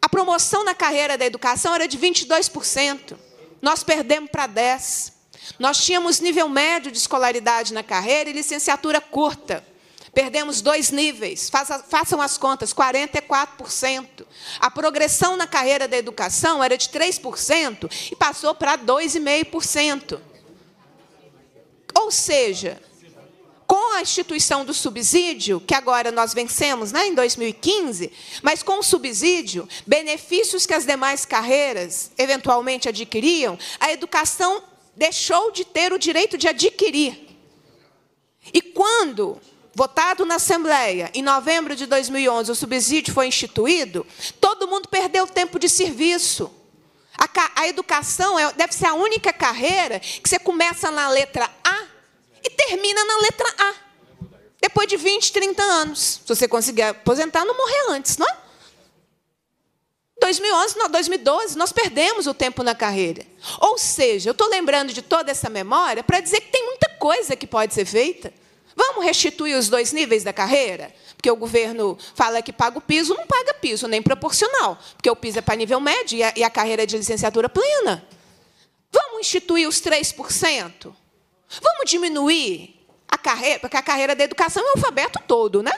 A promoção na carreira da educação era de 22%. Nós perdemos para 10%. Nós tínhamos nível médio de escolaridade na carreira e licenciatura curta. Perdemos dois níveis. façam as contas, 44%. A progressão na carreira da educação era de 3% e passou para 2,5%. Ou seja, com a instituição do subsídio, que agora nós vencemos né, em 2015, mas com o subsídio, benefícios que as demais carreiras eventualmente adquiriam, a educação deixou de ter o direito de adquirir. E quando, votado na Assembleia, em novembro de 2011, o subsídio foi instituído, todo mundo perdeu tempo de serviço. A, educação é, deve ser a única carreira que você começa na letra e termina na letra A. Depois de 20, 30 anos. Se você conseguir aposentar, não morrer antes, não é? 2011, 2012, nós perdemos o tempo na carreira. Ou seja, eu estou lembrando de toda essa memória para dizer que tem muita coisa que pode ser feita. Vamos restituir os dois níveis da carreira? Porque o governo fala que paga o piso, não paga piso, nem proporcional. Porque o piso é para nível médio e a, e a carreira de licenciatura plena. Vamos instituir os 3%? Vamos diminuir a carreira, porque a carreira da educação é o alfabeto todo, né?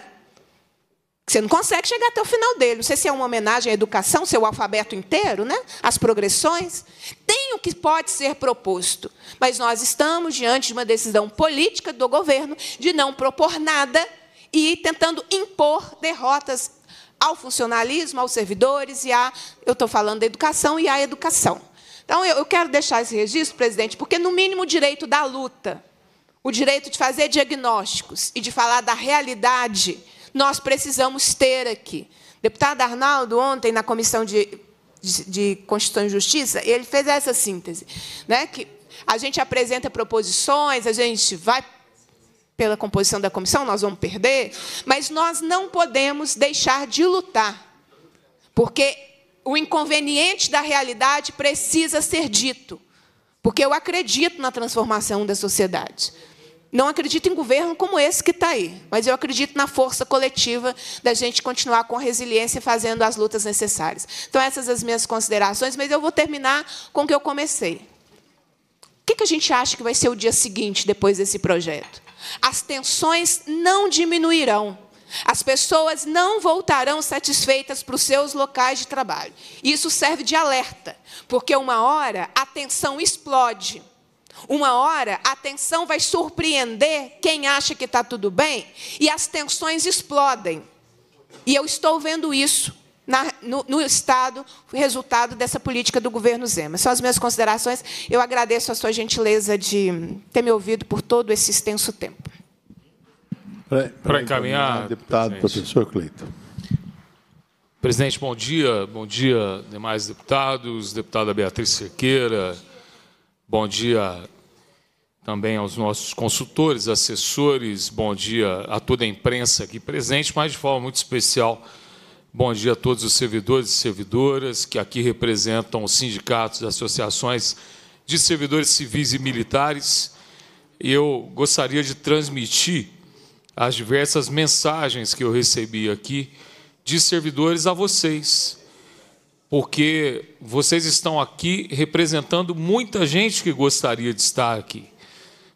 Você não consegue chegar até o final dele. Não sei se é uma homenagem à educação, seu alfabeto inteiro, né? as progressões. Tem o que pode ser proposto. Mas nós estamos diante de uma decisão política do governo de não propor nada e tentando impor derrotas ao funcionalismo, aos servidores e à. Eu estou falando da educação e à educação. Então, eu quero deixar esse registro, presidente, porque, no mínimo, o direito da luta, o direito de fazer diagnósticos e de falar da realidade, nós precisamos ter aqui. Deputado Arnaldo, ontem, na Comissão de, de, de Constituição e Justiça, ele fez essa síntese, né, que a gente apresenta proposições, a gente vai pela composição da comissão, nós vamos perder, mas nós não podemos deixar de lutar, porque o inconveniente da realidade precisa ser dito, porque eu acredito na transformação da sociedade. Não acredito em governo como esse que está aí, mas eu acredito na força coletiva da gente continuar com a resiliência fazendo as lutas necessárias. Então, essas são as minhas considerações, mas eu vou terminar com o que eu comecei. O que a gente acha que vai ser o dia seguinte depois desse projeto? As tensões não diminuirão. As pessoas não voltarão satisfeitas para os seus locais de trabalho. Isso serve de alerta, porque uma hora a tensão explode. Uma hora a tensão vai surpreender quem acha que está tudo bem e as tensões explodem. E eu estou vendo isso na, no, no, Estado, resultado dessa política do governo Zema. São as minhas considerações. Eu agradeço a sua gentileza de ter me ouvido por todo esse extenso tempo. Para encaminhar. É deputado, presidente. professor Cleiton. Presidente, bom dia. Bom dia, demais deputados, deputada Beatriz Sequeira. Bom dia também aos nossos consultores, assessores. Bom dia a toda a imprensa aqui presente, mas de forma muito especial. Bom dia a todos os servidores e servidoras que aqui representam os sindicatos, associações de servidores civis e militares. Eu gostaria de transmitir as diversas mensagens que eu recebi aqui de servidores a vocês, porque vocês estão aqui representando muita gente que gostaria de estar aqui.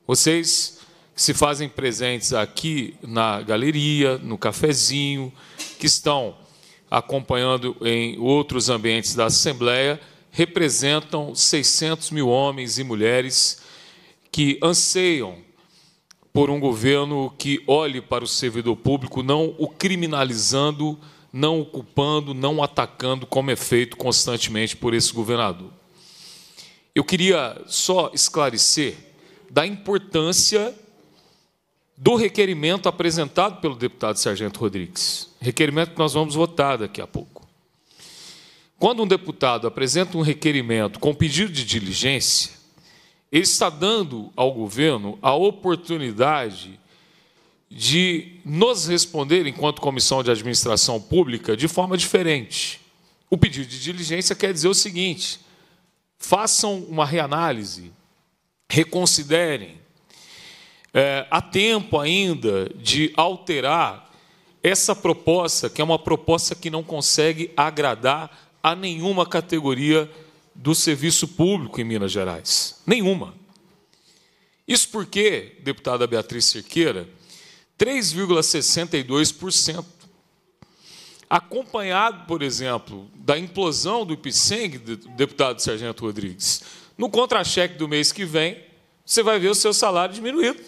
Vocês se fazem presentes aqui na galeria, no cafezinho, que estão acompanhando em outros ambientes da Assembleia, representam 600 mil homens e mulheres que anseiam por um governo que olhe para o servidor público não o criminalizando, não o culpando, não o atacando, como é feito constantemente por esse governador. Eu queria só esclarecer da importância do requerimento apresentado pelo deputado Sargento Rodrigues. Requerimento que nós vamos votar daqui a pouco. Quando um deputado apresenta um requerimento com pedido de diligência, ele está dando ao governo a oportunidade de nos responder, enquanto comissão de administração pública, de forma diferente. O pedido de diligência quer dizer o seguinte: façam uma reanálise, reconsiderem. É, há tempo ainda de alterar essa proposta, que é uma proposta que não consegue agradar a nenhuma categoria do serviço público em Minas Gerais. Nenhuma. Isso porque, deputada Beatriz Cerqueira, 3,62%. Acompanhado, por exemplo, da implosão do IPSENG, deputado Sargento Rodrigues, no contra-cheque do mês que vem, você vai ver o seu salário diminuído,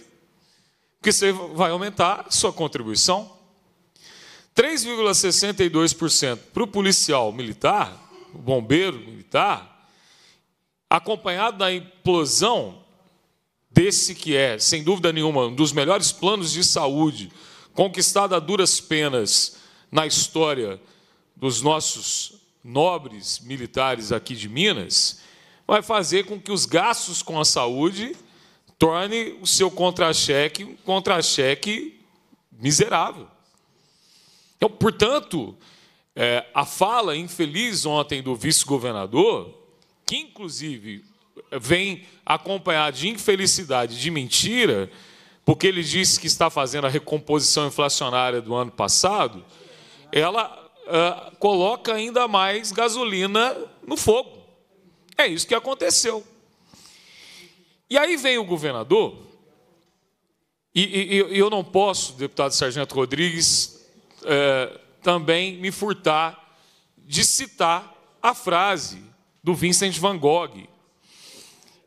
porque você vai aumentar a sua contribuição. 3,62% para o policial militar, o bombeiro militar, acompanhado da implosão desse que é, sem dúvida nenhuma, um dos melhores planos de saúde, conquistado a duras penas na história dos nossos nobres militares aqui de Minas, vai fazer com que os gastos com a saúde torne o seu contra-cheque um contra-cheque miserável. Então, portanto, é, a fala infeliz ontem do vice-governador que inclusive vem acompanhado de infelicidade, de mentira, porque ele disse que está fazendo a recomposição inflacionária do ano passado, ela uh, coloca ainda mais gasolina no fogo. É isso que aconteceu. E aí vem o governador, e, e, e eu não posso, deputado Sargento Rodrigues, uh, também me furtar de citar a frase do Vincent Van Gogh.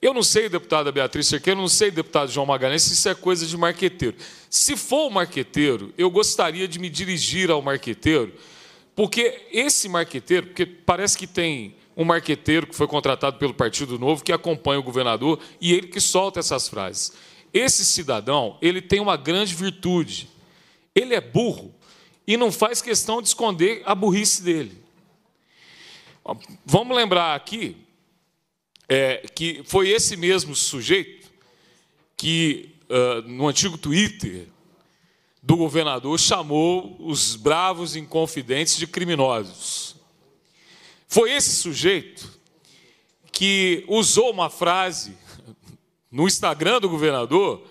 Eu não sei, deputada Beatriz Cerqueira, eu não sei, deputado João Magalhães, se isso é coisa de marqueteiro. Se for o marqueteiro, eu gostaria de me dirigir ao marqueteiro, porque esse marqueteiro, porque parece que tem um marqueteiro que foi contratado pelo Partido Novo, que acompanha o governador, e ele que solta essas frases. Esse cidadão, ele tem uma grande virtude. Ele é burro e não faz questão de esconder a burrice dele. Vamos lembrar aqui é, que foi esse mesmo sujeito que, uh, no antigo Twitter do governador, chamou os bravos inconfidentes de criminosos. Foi esse sujeito que usou uma frase no Instagram do governador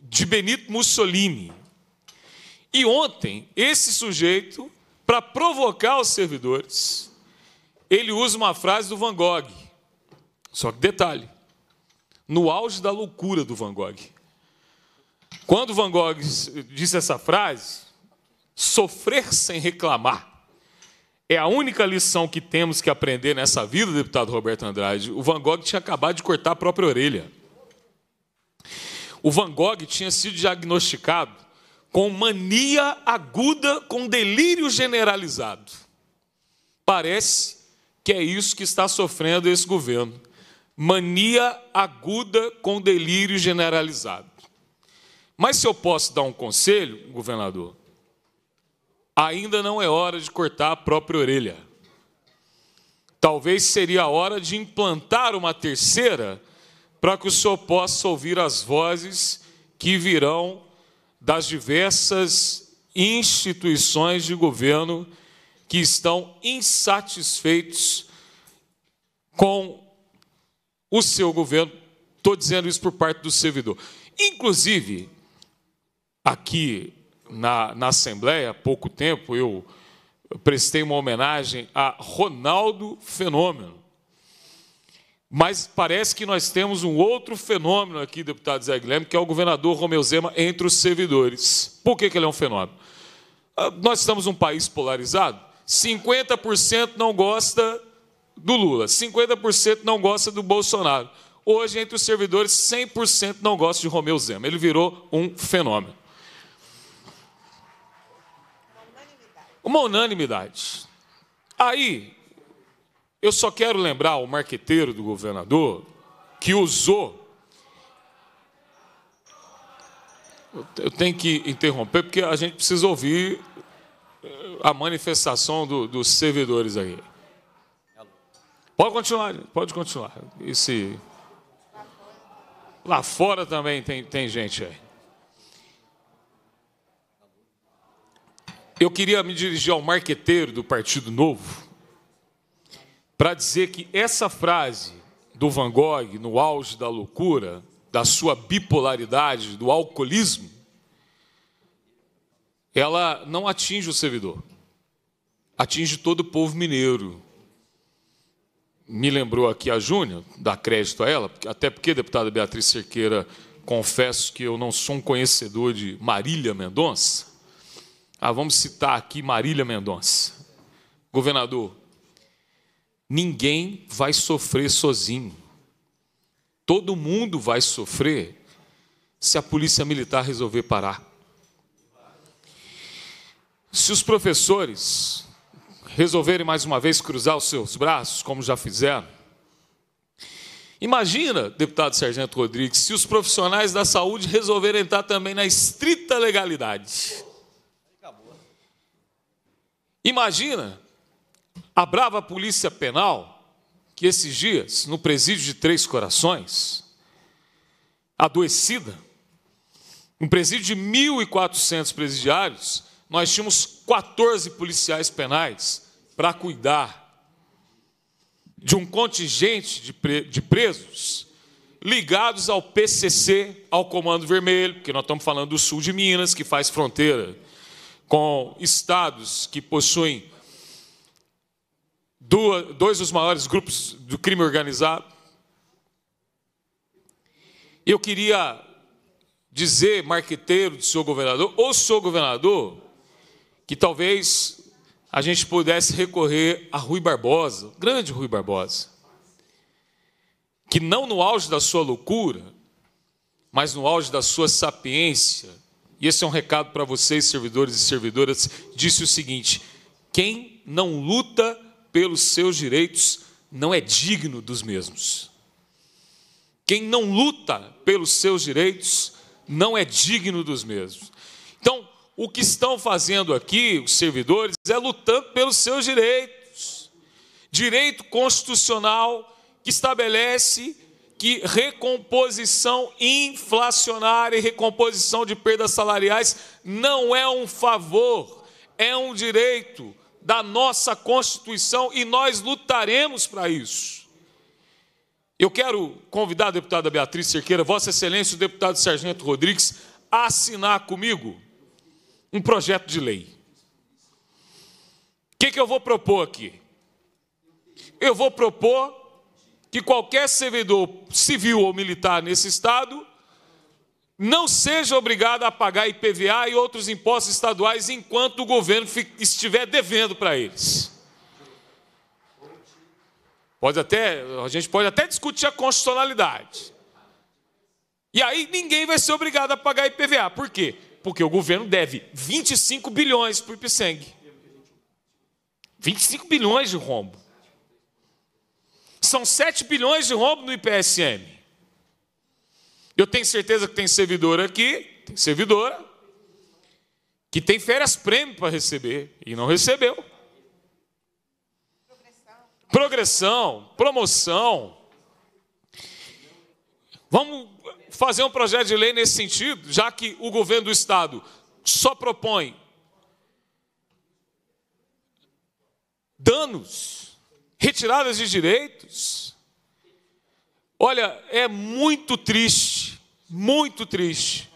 de Benito Mussolini. E ontem, esse sujeito, para provocar os servidores, ele usa uma frase do Van Gogh. Só que detalhe, no auge da loucura do Van Gogh. Quando Van Gogh disse essa frase, sofrer sem reclamar é a única lição que temos que aprender nessa vida, deputado Roberto Andrade. O Van Gogh tinha acabado de cortar a própria orelha. O Van Gogh tinha sido diagnosticado com mania aguda, com delírio generalizado. Parece que é isso que está sofrendo esse governo. Mania aguda com delírio generalizado. Mas se eu posso dar um conselho, governador, ainda não é hora de cortar a própria orelha. Talvez seria a hora de implantar uma terceira para que o senhor possa ouvir as vozes que virão das diversas instituições de governo que estão insatisfeitos com o seu governo. Estou dizendo isso por parte do servidor. Inclusive, aqui na, na Assembleia, há pouco tempo, eu prestei uma homenagem a Ronaldo Fenômeno. Mas parece que nós temos um outro fenômeno aqui, deputado Zé Guilherme, que é o governador Romeu Zema entre os servidores. Por que, que ele é um fenômeno? Ah, nós estamos um país polarizado. 50% não gosta do Lula, 50% não gosta do Bolsonaro. Hoje, entre os servidores, 100% não gosta de Romeu Zema. Ele virou um fenômeno. Uma unanimidade. Aí, eu só quero lembrar o marqueteiro do governador que usou. Eu tenho que interromper, porque a gente precisa ouvir a manifestação do, dos servidores aqui. Pode continuar, pode continuar. esse Lá fora também tem, tem gente aí. Eu queria me dirigir ao marqueteiro do Partido Novo para dizer que essa frase do Van Gogh no auge da loucura, da sua bipolaridade, do alcoolismo, ela não atinge o servidor, atinge todo o povo mineiro. Me lembrou aqui a Júnior, dá crédito a ela, até porque, deputada Beatriz Cerqueira, confesso que eu não sou um conhecedor de Marília Mendonça. Ah, vamos citar aqui Marília Mendonça. Governador, ninguém vai sofrer sozinho. Todo mundo vai sofrer se a polícia militar resolver parar. Se os professores resolverem mais uma vez cruzar os seus braços, como já fizeram, imagina, deputado Sargento Rodrigues, se os profissionais da saúde resolverem entrar também na estrita legalidade. Imagina a brava polícia penal que esses dias, no presídio de Três Corações, adoecida, um presídio de 1.400 presidiários, nós tínhamos 14 policiais penais para cuidar de um contingente de presos ligados ao PCC, ao Comando Vermelho, porque nós estamos falando do sul de Minas, que faz fronteira com estados que possuem dois dos maiores grupos do crime organizado. Eu queria dizer, marqueteiro do senhor governador, ou senhor governador, que talvez a gente pudesse recorrer a Rui Barbosa, grande Rui Barbosa, que não no auge da sua loucura, mas no auge da sua sapiência, e esse é um recado para vocês, servidores e servidoras, disse o seguinte: quem não luta pelos seus direitos não é digno dos mesmos. Quem não luta pelos seus direitos não é digno dos mesmos o que estão fazendo aqui, os servidores, é lutando pelos seus direitos. Direito constitucional que estabelece que recomposição inflacionária e recomposição de perdas salariais não é um favor, é um direito da nossa Constituição e nós lutaremos para isso. Eu quero convidar a deputada Beatriz Cerqueira, Vossa Excelência, o deputado Sargento Rodrigues, a assinar comigo um projeto de lei. O que, que eu vou propor aqui? Eu vou propor que qualquer servidor civil ou militar nesse Estado não seja obrigado a pagar IPVA e outros impostos estaduais enquanto o governo estiver devendo para eles. Pode até, a gente pode até discutir a constitucionalidade. E aí ninguém vai ser obrigado a pagar IPVA. Por quê? Porque o governo deve 25 bilhões para o IPSENG. 25 bilhões de rombo. São 7 bilhões de rombo no IPSM. Eu tenho certeza que tem servidor aqui, tem servidora, que tem férias prêmio para receber e não recebeu. Progressão, promoção. Vamos fazer um projeto de lei nesse sentido, já que o governo do Estado só propõe danos, retiradas de direitos. Olha, é muito triste, muito triste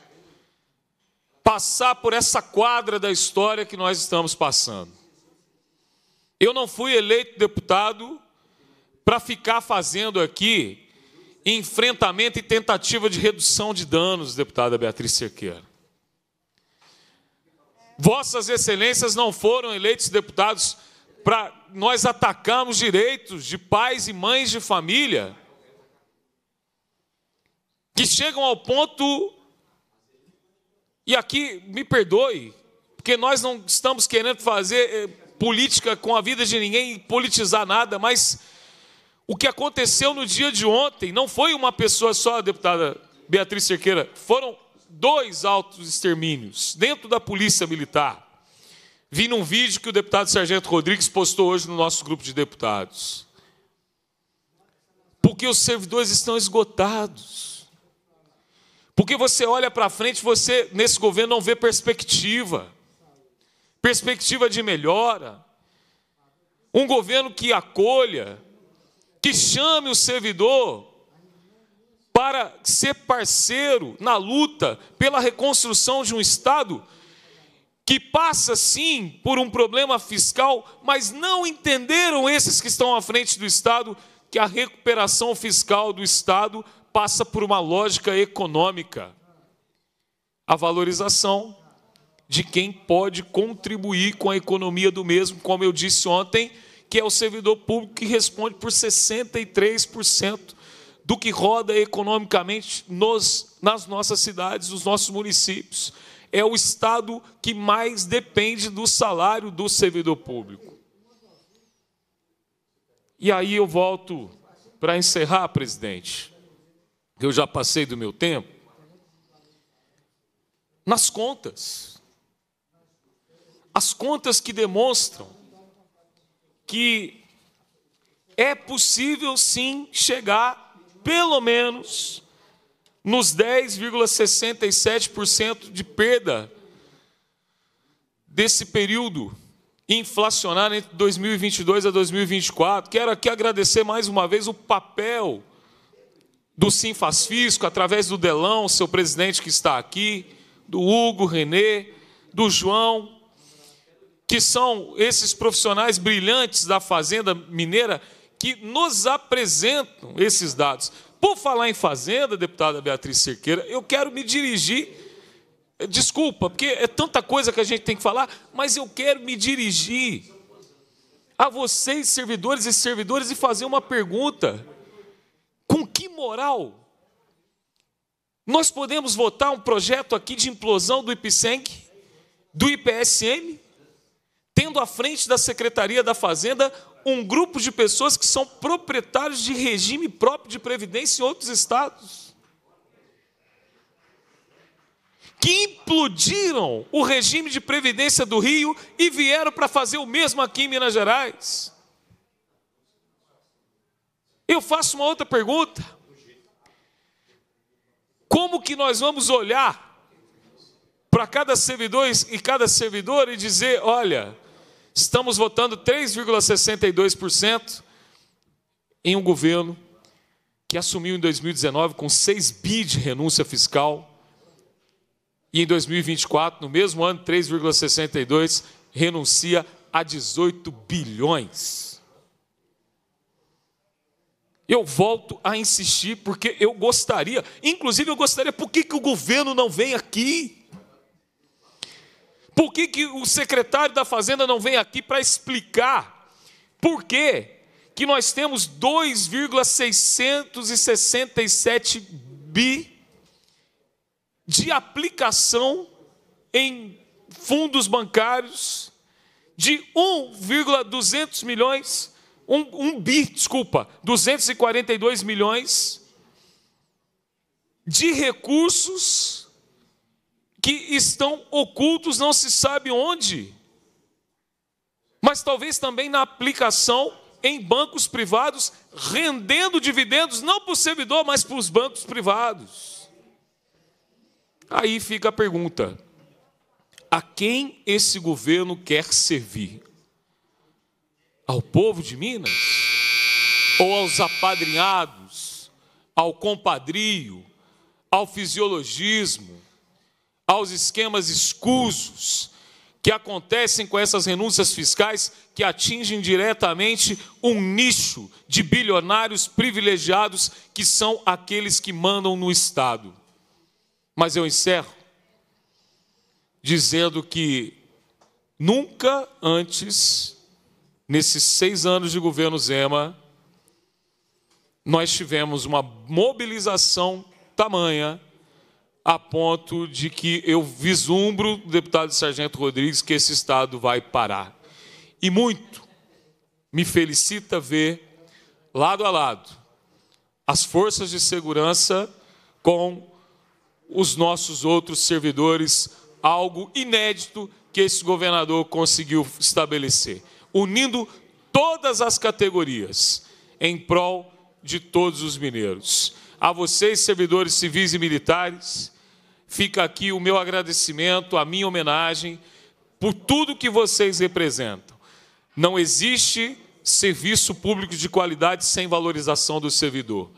passar por essa quadra da história que nós estamos passando. Eu não fui eleito deputado para ficar fazendo aqui enfrentamento e tentativa de redução de danos, deputada Beatriz Cerqueira. Vossas excelências não foram eleitos deputados para nós atacarmos direitos de pais e mães de família que chegam ao ponto e aqui me perdoe, porque nós não estamos querendo fazer eh, política com a vida de ninguém, politizar nada, mas o que aconteceu no dia de ontem não foi uma pessoa só, deputada Beatriz Cerqueira, foram dois altos extermínios dentro da Polícia Militar. Vi num vídeo que o deputado Sargento Rodrigues postou hoje no nosso grupo de deputados. Porque os servidores estão esgotados. Porque você olha para frente, você nesse governo não vê perspectiva. Perspectiva de melhora. Um governo que acolha, que chame o servidor para ser parceiro na luta pela reconstrução de um Estado que passa sim por um problema fiscal, mas não entenderam esses que estão à frente do Estado que a recuperação fiscal do Estado passa por uma lógica econômica. A valorização de quem pode contribuir com a economia do mesmo, como eu disse ontem, que é o servidor público que responde por 63% do que roda economicamente nos, nas nossas cidades, nos nossos municípios. É o Estado que mais depende do salário do servidor público. E aí eu volto para encerrar, presidente, que eu já passei do meu tempo, nas contas. As contas que demonstram que é possível sim chegar, pelo menos, nos 10,67% de perda desse período inflacionário entre 2022 a 2024. Quero aqui agradecer mais uma vez o papel do Sinfas Fisco, através do Delão, seu presidente que está aqui, do Hugo, Renê, do João, que são esses profissionais brilhantes da Fazenda Mineira que nos apresentam esses dados. Por falar em Fazenda, deputada Beatriz Cerqueira, eu quero me dirigir. Desculpa, porque é tanta coisa que a gente tem que falar, mas eu quero me dirigir a vocês, servidores e servidores, e fazer uma pergunta. Com que moral nós podemos votar um projeto aqui de implosão do IPSENC, do IPSM, tendo à frente da Secretaria da Fazenda um grupo de pessoas que são proprietários de regime próprio de previdência em outros estados. Que implodiram o regime de previdência do Rio e vieram para fazer o mesmo aqui em Minas Gerais. Eu faço uma outra pergunta. Como que nós vamos olhar para cada servidor e cada servidor e dizer: olha, Estamos votando 3,62% em um governo que assumiu em 2019 com 6 bi de renúncia fiscal e em 2024, no mesmo ano, 3,62 renuncia a 18 bilhões. Eu volto a insistir porque eu gostaria, inclusive eu gostaria, por que, que o governo não vem aqui? Por que, que o secretário da Fazenda não vem aqui para explicar por que que nós temos 2,667 bi de aplicação em fundos bancários de 1,200 milhões, 1, 1 um bi, desculpa, 242 milhões de recursos que estão ocultos, não se sabe onde. Mas talvez também na aplicação em bancos privados, rendendo dividendos não para o servidor, mas para os bancos privados. Aí fica a pergunta: a quem esse governo quer servir? Ao povo de Minas? Ou aos apadrinhados? Ao compadrio? Ao fisiologismo? aos esquemas escusos que acontecem com essas renúncias fiscais que atingem diretamente um nicho de bilionários privilegiados que são aqueles que mandam no Estado. Mas eu encerro dizendo que nunca antes, nesses seis anos de governo Zema, nós tivemos uma mobilização tamanha a ponto de que eu vislumbro, deputado Sargento Rodrigues, que esse Estado vai parar. E muito me felicita ver, lado a lado, as forças de segurança com os nossos outros servidores, algo inédito que esse governador conseguiu estabelecer, unindo todas as categorias em prol de todos os mineiros. A vocês, servidores civis e militares, fica aqui o meu agradecimento, a minha homenagem por tudo que vocês representam. Não existe serviço público de qualidade sem valorização do servidor.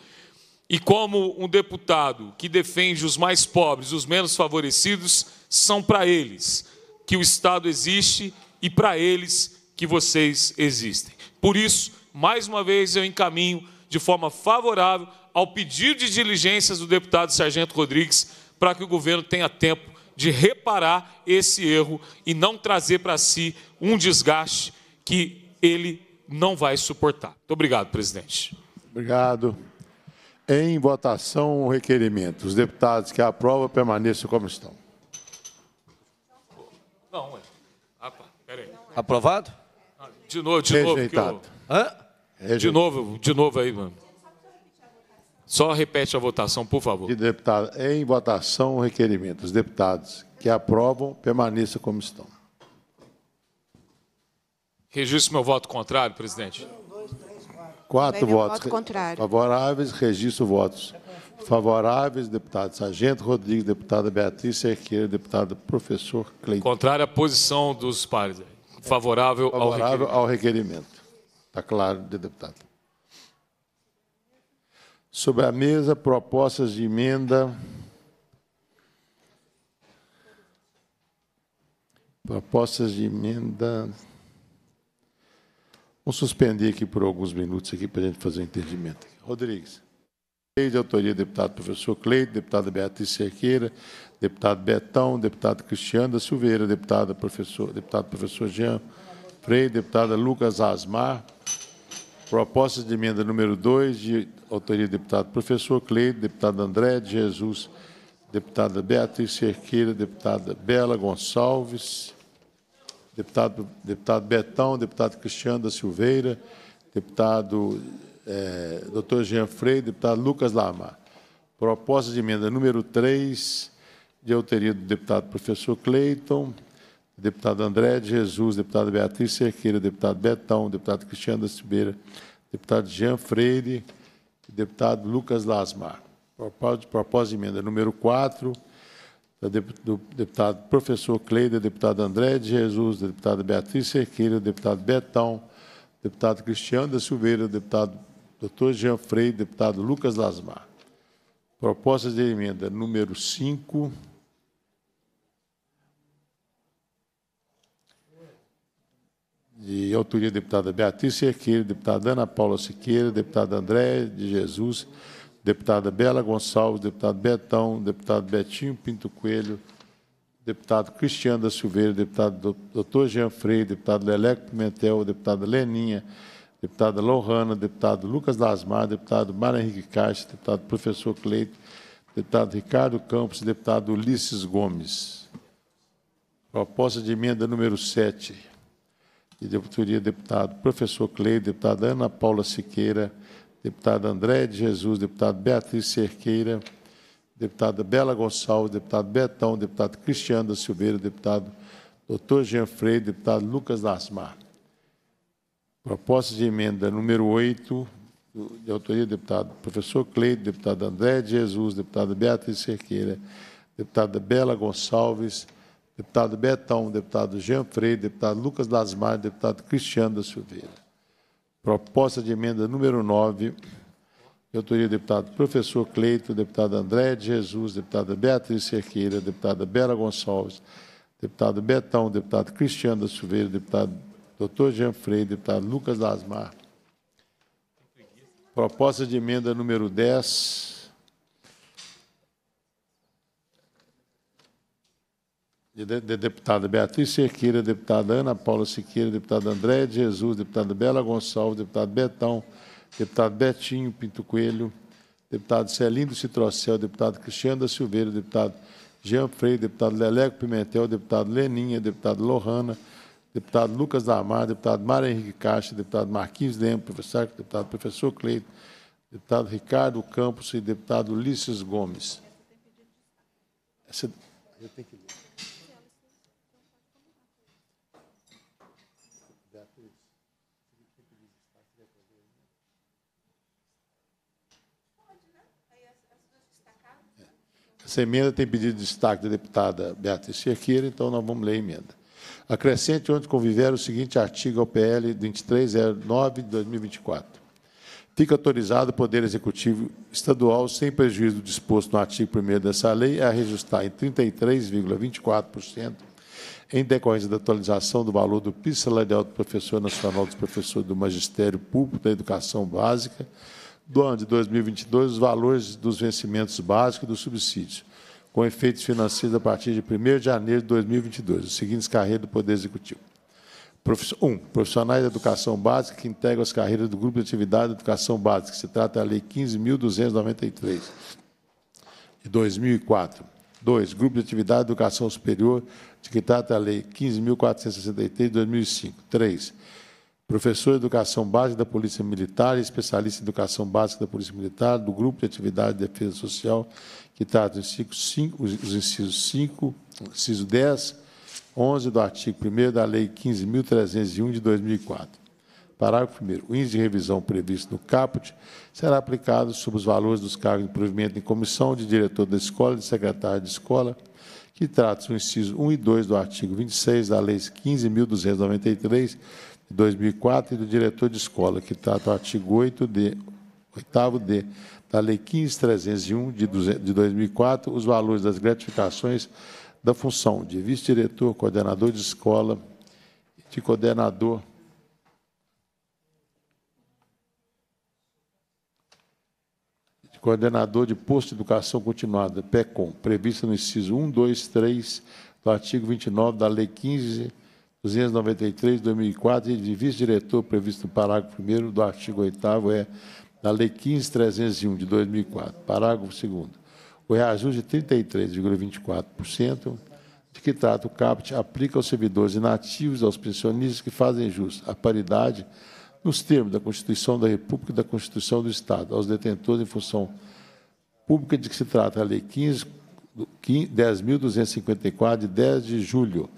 E como um deputado que defende os mais pobres, os menos favorecidos, são para eles que o Estado existe e para eles que vocês existem. Por isso, mais uma vez, eu encaminho de forma favorável ao pedido de diligências do deputado Sargento Rodrigues para que o governo tenha tempo de reparar esse erro e não trazer para si um desgaste que ele não vai suportar. Muito obrigado, presidente. Obrigado. Em votação, o requerimento. Os deputados que aprovam permaneçam como estão. Não, é. Ah, peraí. Aprovado? De novo, de Rejeitado. novo. Eu... Hã? De novo, de novo aí, mano. Só repete a votação, por favor. E, deputado, em votação, o requerimento. Os deputados que aprovam, permaneçam como estão. Registro meu voto contrário, presidente. quatro. votos voto contrário. favoráveis, registro votos. Favoráveis, deputado Sargento Rodrigues, deputada Beatriz Cerqueira, deputado professor Cleiton. Contrária à posição dos pares. Favorável, Favorável Ao requerimento. Está claro, deputado. Sobre a mesa, propostas de emenda. Propostas de emenda. Vamos suspender aqui por alguns minutos aqui para a gente fazer um entendimento. Rodrigues. Lei de autoria deputado professor Cleide, deputada Beatriz Cerqueira, deputado Betão, deputado Cristiano da Silveira, deputada professor, deputado professor Jean Freire, deputada Lucas Asmar. Proposta de emenda número 2, de autoria do deputado professor Cleide, deputado André de Jesus, deputada Beatriz Cerqueira, deputada Bela Gonçalves, deputado, deputado Betão, deputado Cristiano da Silveira, deputado é, doutor Jean Freire, deputado Lucas Lamar. Proposta de emenda número 3, de autoria do deputado professor Cleiton, deputado André de Jesus, deputada Beatriz Cerqueira, deputado Betão, deputado Cristiano da Cibeira, deputado Jean Freire e deputado Lucas Lasmar. Propósito, de emenda número 4, do deputado professor Cleide, deputado André de Jesus, deputada Beatriz Cerqueira, deputado Betão, deputado Cristiano da Silveira, deputado doutor Jean Freire, deputado Lucas Lasmar. Propostas de emenda número 5, de autoria deputada Beatriz Cerqueira, deputada Ana Paula Siqueira, deputada Andréa de Jesus, deputada Bela Gonçalves, deputado Betão, deputado Betinho Pinto Coelho, deputado Cristiano da Silveira, deputado doutor Jean Freire, deputado Leleco Pimentel, deputada Leninha, deputada Lohana, deputado Lucas Lasmar, deputado Mara Henrique Caixa, deputado professor Cleito, deputado Ricardo Campos e deputado Ulisses Gomes. Proposta de emenda número 7 de Deputadoria, deputado professor Cleide, deputada Ana Paula Siqueira, deputada André de Jesus, deputado Beatriz Cerqueira, deputada Bela Gonçalves, deputado Betão, deputado Cristiano da Silveira, deputado doutor Jean Freire, deputado Lucas Lasmar. Proposta de emenda número 8, de autoria do deputado professor Cleide, deputado André de Jesus, deputada Beatriz Cerqueira, deputada Bela Gonçalves, deputado Betão, deputado Jean Freire, deputado Lucas Lasmar, deputado Cristiano da Silveira. Proposta de emenda número 9, de autoria do deputado professor Cleito, deputado André de Jesus, deputada Beatriz Cerqueira, deputada Bela Gonçalves, deputado Betão, deputado Cristiano da Silveira, deputado doutor Jean Freire, deputado Lucas Lasmar. Proposta de emenda número 10, de, de, deputada Beatriz Cerqueira, deputada Ana Paula Siqueira, deputada André de Jesus, deputada Bela Gonçalves, deputado Betão, deputado Betinho Pinto Coelho, deputado Celindo Citrocel, deputado Cristiano da Silveira, deputado Jean Freire, deputado Leleco Pimentel, deputado Leninha, deputado Lohana, deputado Lucas Damar, deputado Mário Henrique Caixa, deputado Marquinhos Lemos, professor, deputado professor Cleito, deputado Ricardo Campos e deputado Ulisses Gomes. Essa, que Essa emenda tem pedido de destaque da deputada Beatriz Cerqueira, então nós vamos ler a emenda. Acrescente onde conviver o seguinte artigo ao PL 2309 de 2024. Fica autorizado o Poder Executivo Estadual, sem prejuízo do disposto no artigo 1 dessa lei, a reajustar em 33,24%, em decorrência da atualização do valor do PIS salarial do professor nacional dos professores do Magistério Público da Educação Básica, do ano de 2022 os valores dos vencimentos básicos e dos subsídios, com efeitos financeiros a partir de 1 de janeiro de 2022, os seguintes carreiras do Poder Executivo. 1. Um, profissionais de educação básica que integram as carreiras do Grupo de Atividade de Educação Básica, que se trata da Lei 15.293, de 2004. 2. Grupo de Atividade de Educação Superior, de que trata a Lei 15.463, de 2005. 3 professor de Educação Básica da Polícia Militar, especialista em Educação Básica da Polícia Militar, do Grupo de Atividade de Defesa Social, que trata os, os incisos 5, inciso 10, 11 do artigo 1 da Lei 15.301 de 2004. Parágrafo 1. O índice de revisão previsto no caput será aplicado sobre os valores dos cargos de provimento em comissão de diretor da escola e de secretário de escola, que trata os incisos 1 e 2 do artigo 26 da Lei 15.293 de 2004 e do diretor de escola, que trata o artigo 8D, 8D da Lei 15.301 de 2004, os valores das gratificações da função de vice-diretor, coordenador de escola, de coordenador de coordenador de posto de educação continuada, PECOM, prevista no inciso 1, 2, 3 do artigo 29 da Lei 15 293, 2004 e de vice-diretor previsto no parágrafo 1 do artigo 8 é da Lei 15.301, de 2004. Parágrafo 2 O reajuste de 33,24% de que trata o CAPT aplica aos servidores inativos, aos pensionistas que fazem jus à paridade nos termos da Constituição da República e da Constituição do Estado, aos detentores em função pública de que se trata a Lei 10.254, de 10 de julho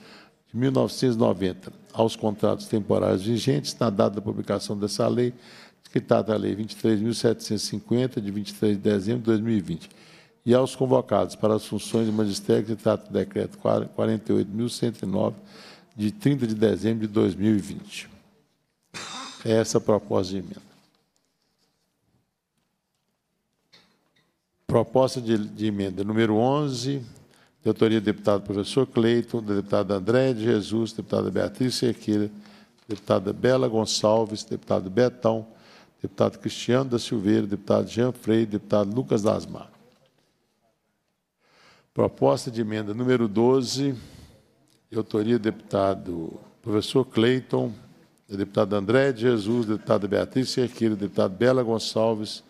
de 1990 aos contratos temporários vigentes na data da publicação dessa lei, que trata a Lei 23.750, de 23 de dezembro de 2020, e aos convocados para as funções de magistério que trata o Decreto 48.109, de 30 de dezembro de 2020. É essa a proposta de emenda. Proposta de, de emenda número 11, de do deputado professor Cleiton, da deputada André de Jesus, deputada Beatriz Cerqueira, deputada Bela Gonçalves, deputado Betão, deputado Cristiano da Silveira, deputado Jean Freire, deputado Lucas Lasmar. Proposta de emenda número 12, de autoria do deputado professor Cleiton, da deputada André de Jesus, deputada Beatriz Cerqueira, deputado Bela Gonçalves,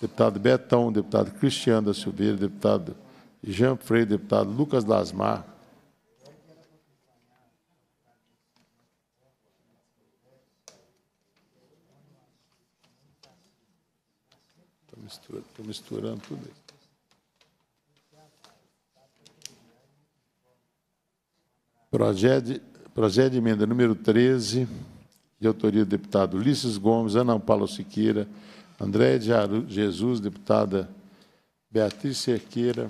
deputado Betão, deputado Cristiano da Silveira, deputado Jean Freire, deputado Lucas Lasmar. Estou misturando, misturando tudo isso. Projeto de, projeto de emenda número 13, de autoria do deputado Ulisses Gomes, Ana Paula Siqueira, André de Jesus, deputada Beatriz Cerqueira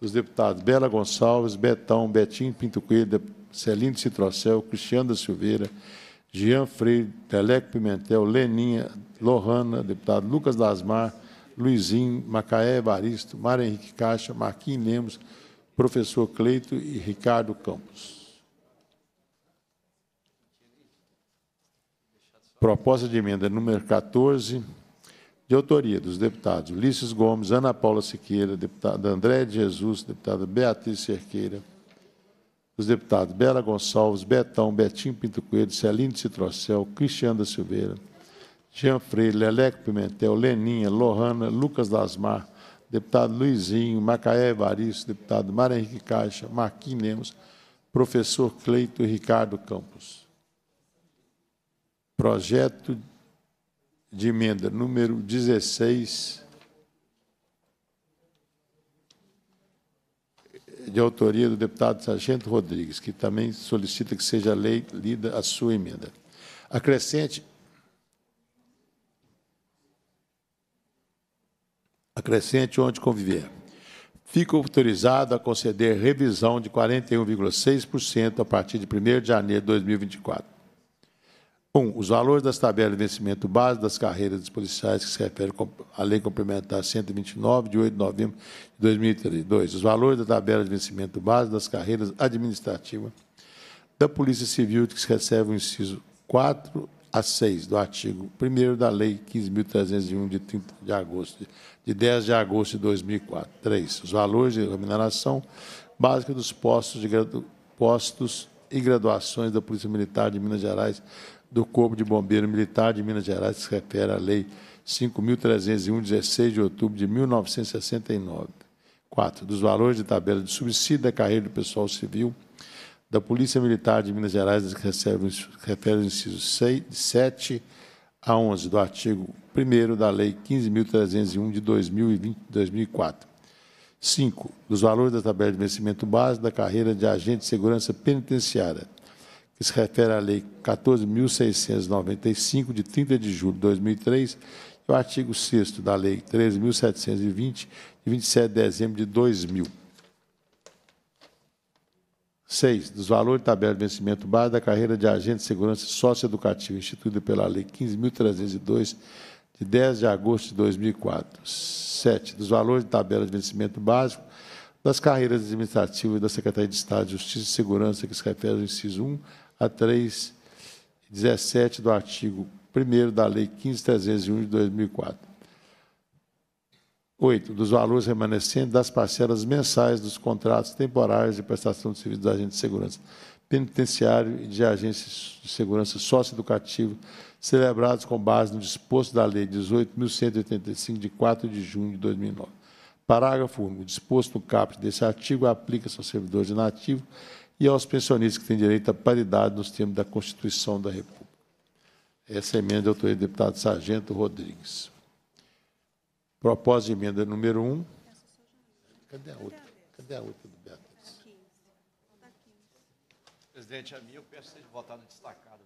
dos deputados Bela Gonçalves, Betão, Betinho Pinto Coelho, Celino Citrocel, Cristiano da Silveira, Jean Freire, Teleco Pimentel, Leninha, Lohana, deputado Lucas Lasmar, Luizinho, Macaé Evaristo, Mário Henrique Caixa, Marquinhos Lemos, professor Cleito e Ricardo Campos. Proposta de emenda número 14, de autoria dos deputados Ulisses Gomes, Ana Paula Siqueira, deputada André de Jesus, deputada Beatriz Cerqueira, os deputados Bela Gonçalves, Betão, Betinho Pinto Coelho, Celine Citrocel, Cristiano da Silveira, Jean Freire, Leleco Pimentel, Leninha, Lohana, Lucas Dasmar, deputado Luizinho, Macaé Evaristo, deputado Mara Henrique Caixa, Marquinhos Lemos, professor Cleito Ricardo Campos. Projeto de emenda número 16, de autoria do deputado Sargento Rodrigues, que também solicita que seja lei, lida a sua emenda. Acrescente. Acrescente onde conviver. Fica autorizado a conceder revisão de 41,6% a partir de 1 de janeiro de 2024 1. Um, os valores das tabelas de vencimento base das carreiras dos policiais que se refere à Lei Complementar 129, de 8 de novembro de 2003. 2. Os valores da tabela de vencimento base das carreiras administrativas da Polícia Civil que se recebe o inciso 4 a 6 do artigo 1 da Lei 15.301, de 30 de agosto, de 10 de agosto de 2004. 3. Os valores de remuneração básica dos postos, de, postos e graduações da Polícia Militar de Minas Gerais do Corpo de Bombeiro Militar de Minas Gerais, que se refere à Lei 5.301, 16 de outubro de 1969. 4. Dos valores de tabela de subsídio da carreira do pessoal civil da Polícia Militar de Minas Gerais, que recebe, refere aos incisos 6, 7 a 11 do artigo 1 da Lei 15.301 de 2020, 2004. 5. Dos valores da tabela de vencimento base da carreira de agente de segurança penitenciária que se refere à Lei 14.695, de 30 de julho de 2003, e o artigo 6 da Lei 13.720, de 27 de dezembro de 2000. 6. Dos valores da tabela de vencimento base da carreira de agente de segurança socioeducativa instituída pela Lei 15.302, de 10 de agosto de 2004. 7. Dos valores da tabela de vencimento básico das carreiras administrativas da Secretaria de Estado de Justiça e Segurança, que se refere ao inciso 1 a 317 do artigo 1 da Lei 15.301 de 2004. 8. Dos valores remanescentes das parcelas mensais dos contratos temporários de prestação de serviços de agente de segurança penitenciário e de agências de segurança socioeducativo, celebrados com base no disposto da Lei 18.185, de 4 de junho de 2009. Parágrafo O Disposto no caput desse artigo aplica-se ao servidor nativo e aos pensionistas que têm direito à paridade nos termos da Constituição da República. Essa é emenda é estou do deputado Sargento Rodrigues. Propósito de emenda número 1. Um. Cadê a outra? Cadê a outra do Beatriz? Presidente, a minha eu peço que seja votada destacada.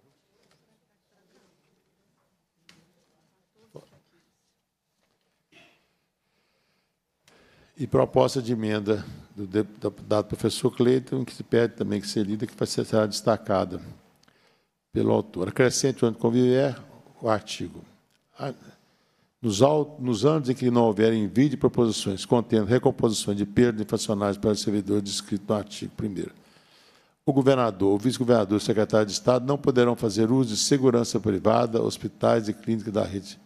e proposta de emenda do deputado professor Cleiton, que se pede também que seja lida, que vai ser destacada pelo autor. Acrescente onde conviver o artigo. Ah, nos, nos anos em que não houver envio de proposições contendo recomposições de perdas inflacionárias para servidores descrito no artigo 1 o governador, o vice-governador e o secretário de Estado não poderão fazer uso de segurança privada, hospitais e clínicas da rede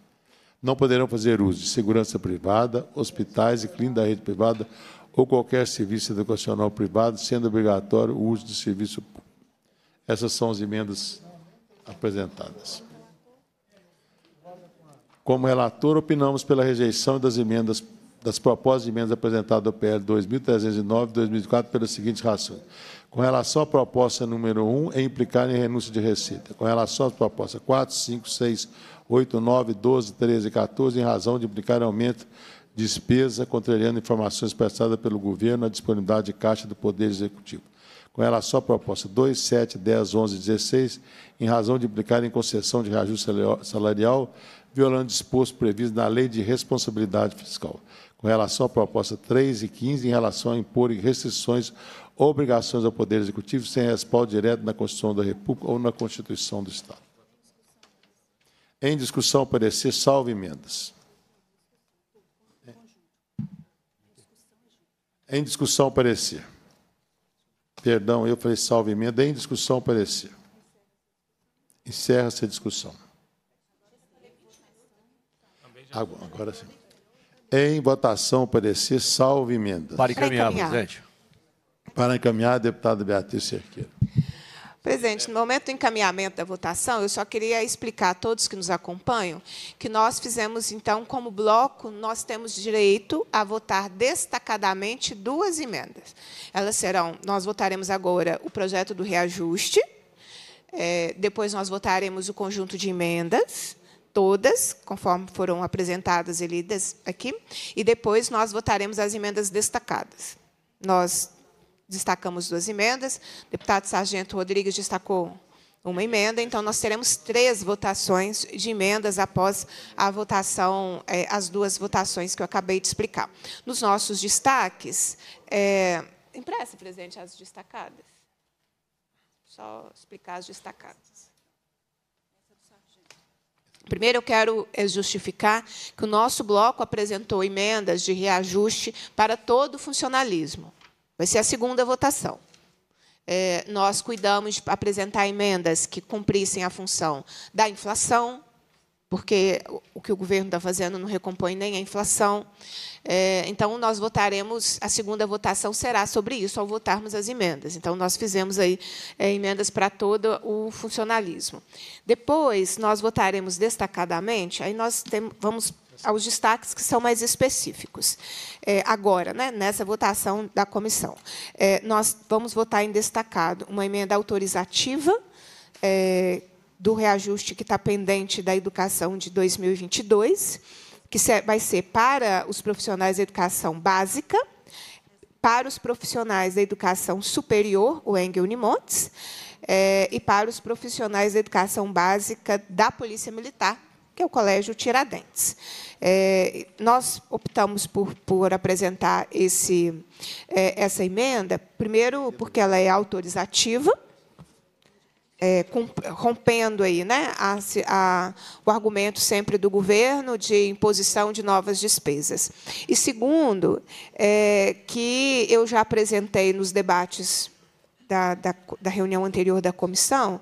não poderão fazer uso de segurança privada, hospitais e clínicas da rede privada ou qualquer serviço educacional privado, sendo obrigatório o uso de serviço público. Essas são as emendas apresentadas. Como relator, opinamos pela rejeição das emendas das propostas de emendas apresentadas ao PL 2309 2004 pelas seguintes razões. Com relação à proposta número 1, é implicar em renúncia de receita. Com relação às propostas 4, 5, 6, 8, 9, 12, 13 e 14, em razão de implicar aumento de despesa, contrariando informações prestadas pelo governo à disponibilidade de caixa do Poder Executivo. Com relação à proposta 2, 7, 10, 11 e 16, em razão de implicar em concessão de reajuste salarial, violando disposto previsto na Lei de Responsabilidade Fiscal. Com relação à proposta 3 e 15, em relação a impor restrições ou obrigações ao Poder Executivo sem respaldo direto na Constituição da República ou na Constituição do Estado. Em discussão, parecer salve emendas. Em discussão, parecer. Perdão, eu falei salve emenda. Em discussão, parecer. Encerra-se a discussão. Agora, agora sim. Em votação, parecer salve emendas. Para encaminhar, presidente. Para encaminhar, deputada Beatriz Cerqueira. Presidente, no momento do encaminhamento da votação, eu só queria explicar a todos que nos acompanham que nós fizemos, então, como bloco, nós temos direito a votar destacadamente duas emendas. Elas serão, nós votaremos agora o projeto do reajuste, é, depois nós votaremos o conjunto de emendas, todas, conforme foram apresentadas e lidas aqui, e depois nós votaremos as emendas destacadas. Nós destacamos duas emendas, o deputado Sargento Rodrigues destacou uma emenda, então nós teremos três votações de emendas após a votação, é, as duas votações que eu acabei de explicar. Nos nossos destaques, é, impressa, presidente, as destacadas. Só explicar as destacadas. Primeiro, eu quero é, justificar que o nosso bloco apresentou emendas de reajuste para todo o funcionalismo. Vai ser a segunda votação. É, nós cuidamos de apresentar emendas que cumprissem a função da inflação, porque o que o governo está fazendo não recompõe nem a inflação. É, então, nós votaremos, a segunda votação será sobre isso, ao votarmos as emendas. Então, nós fizemos aí é, emendas para todo o funcionalismo. Depois, nós votaremos destacadamente, aí nós tem, vamos aos destaques que são mais específicos. É, agora, né, nessa votação da comissão, é, nós vamos votar em destacado uma emenda autorizativa é, do reajuste que está pendente da educação de 2022, que vai ser para os profissionais da educação básica, para os profissionais da educação superior, o Engel Unimontes, é, e para os profissionais da educação básica da Polícia Militar, que é o Colégio Tiradentes. É, nós optamos por, por apresentar esse, é, essa emenda, primeiro porque ela é autorizativa, é, rompendo aí, né, a, a, o argumento sempre do governo de imposição de novas despesas. E segundo, é, que eu já apresentei nos debates da, da, da, reunião anterior da comissão,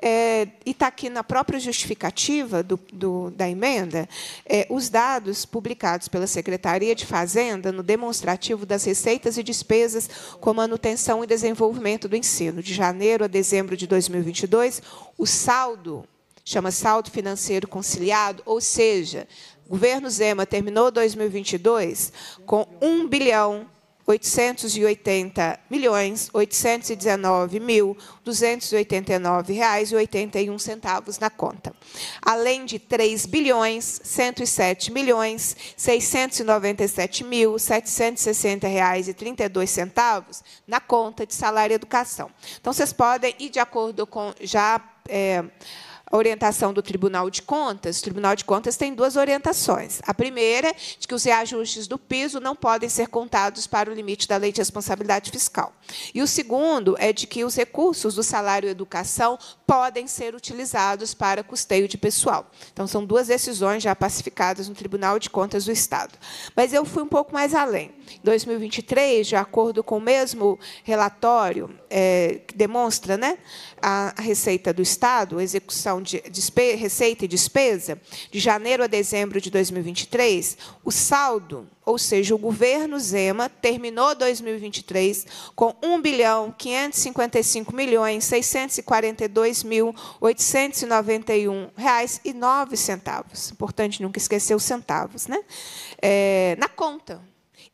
é, e está aqui na própria justificativa do, do, da emenda, é, os dados publicados pela Secretaria de Fazenda no demonstrativo das receitas e despesas com manutenção e desenvolvimento do ensino. De janeiro a dezembro de 2022, o saldo, chama saldo financeiro conciliado, ou seja, o governo Zema terminou 2022 com 1 bilhão 880 milhões 819 mil 289 reais e 81 centavos na conta, além de 3 bilhões 107 milhões 697 mil 760 reais e 32 centavos na conta de salário e educação. Então vocês podem ir de acordo com já é, a orientação do Tribunal de Contas, o Tribunal de Contas tem duas orientações. A primeira, de que os reajustes do piso não podem ser contados para o limite da Lei de Responsabilidade Fiscal. E o segundo é de que os recursos do salário e educação podem ser utilizados para custeio de pessoal. Então, são duas decisões já pacificadas no Tribunal de Contas do Estado. Mas eu fui um pouco mais além. Em 2023, de acordo com o mesmo relatório é, que demonstra né, a receita do Estado, a execução relação de receita e despesa, de janeiro a dezembro de 2023, o saldo, ou seja, o governo Zema terminou 2023 com 1 bilhão 555 milhões 642 mil 891 reais e 9 centavos. Importante nunca esquecer os centavos, né? É, na conta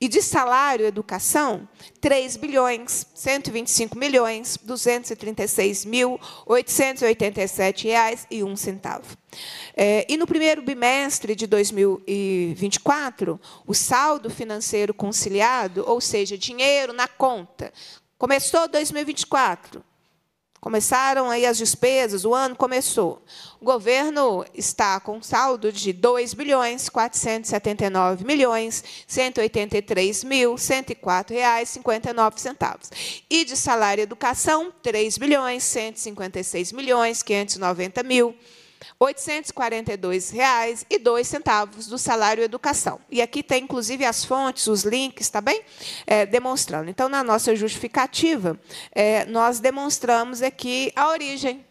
e de salário e educação, 3 bilhões, 125 milhões, 236 mil, 887 reais e um centavo. É, e no primeiro bimestre de 2024, o saldo financeiro conciliado, ou seja, dinheiro na conta, começou 2024, Começaram aí as despesas, o ano começou. O governo está com saldo de 2 bilhões 479 milhões 183 mil 104 reais 59 centavos. E de salário e educação, 3 bilhões 156 milhões 590 mil R$ 842,02 do salário educação. E aqui tem, inclusive, as fontes, os links, tá bem? É, demonstrando. Então, na nossa justificativa, é, nós demonstramos aqui a origem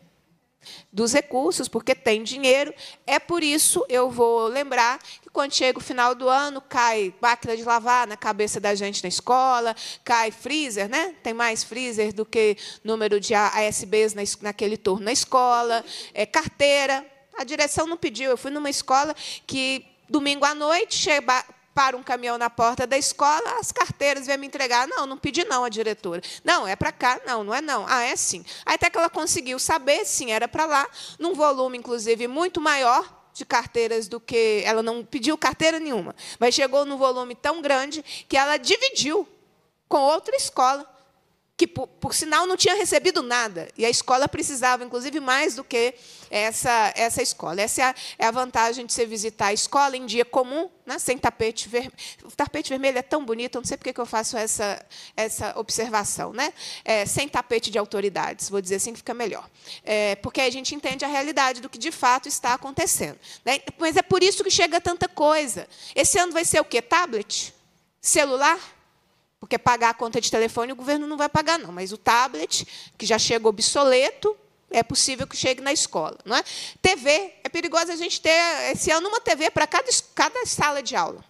dos recursos, porque tem dinheiro. É por isso eu vou lembrar que quando chega o final do ano, cai máquina de lavar na cabeça da gente na escola, cai freezer, né? Tem mais freezer do que número de ASBs naquele turno na escola, é, carteira. A direção não pediu. Eu fui numa escola que domingo à noite chega para um caminhão na porta da escola, as carteiras vêm me entregar. Não, não pedi não a diretora. Não, é para cá. Não, não é não. Ah, é sim. Até que ela conseguiu saber, sim, era para lá, num volume, inclusive, muito maior de carteiras do que... Ela não pediu carteira nenhuma, mas chegou num volume tão grande que ela dividiu com outra escola que, por, por, sinal, não tinha recebido nada. E a escola precisava, inclusive, mais do que essa, essa escola. Essa é a, é a vantagem de você visitar a escola em dia comum, né, sem tapete vermelho. O tapete vermelho é tão bonito, eu não sei por que eu faço essa, essa observação. Né? É, sem tapete de autoridades, vou dizer assim que fica melhor. É, porque a gente entende a realidade do que, de fato, está acontecendo. Né? Mas é por isso que chega tanta coisa. Esse ano vai ser o quê? Tablet? Celular? porque pagar a conta de telefone o governo não vai pagar, não. Mas o tablet, que já chega obsoleto, é possível que chegue na escola. Não é? TV, é perigoso a gente ter esse ano uma TV para cada, cada sala de aula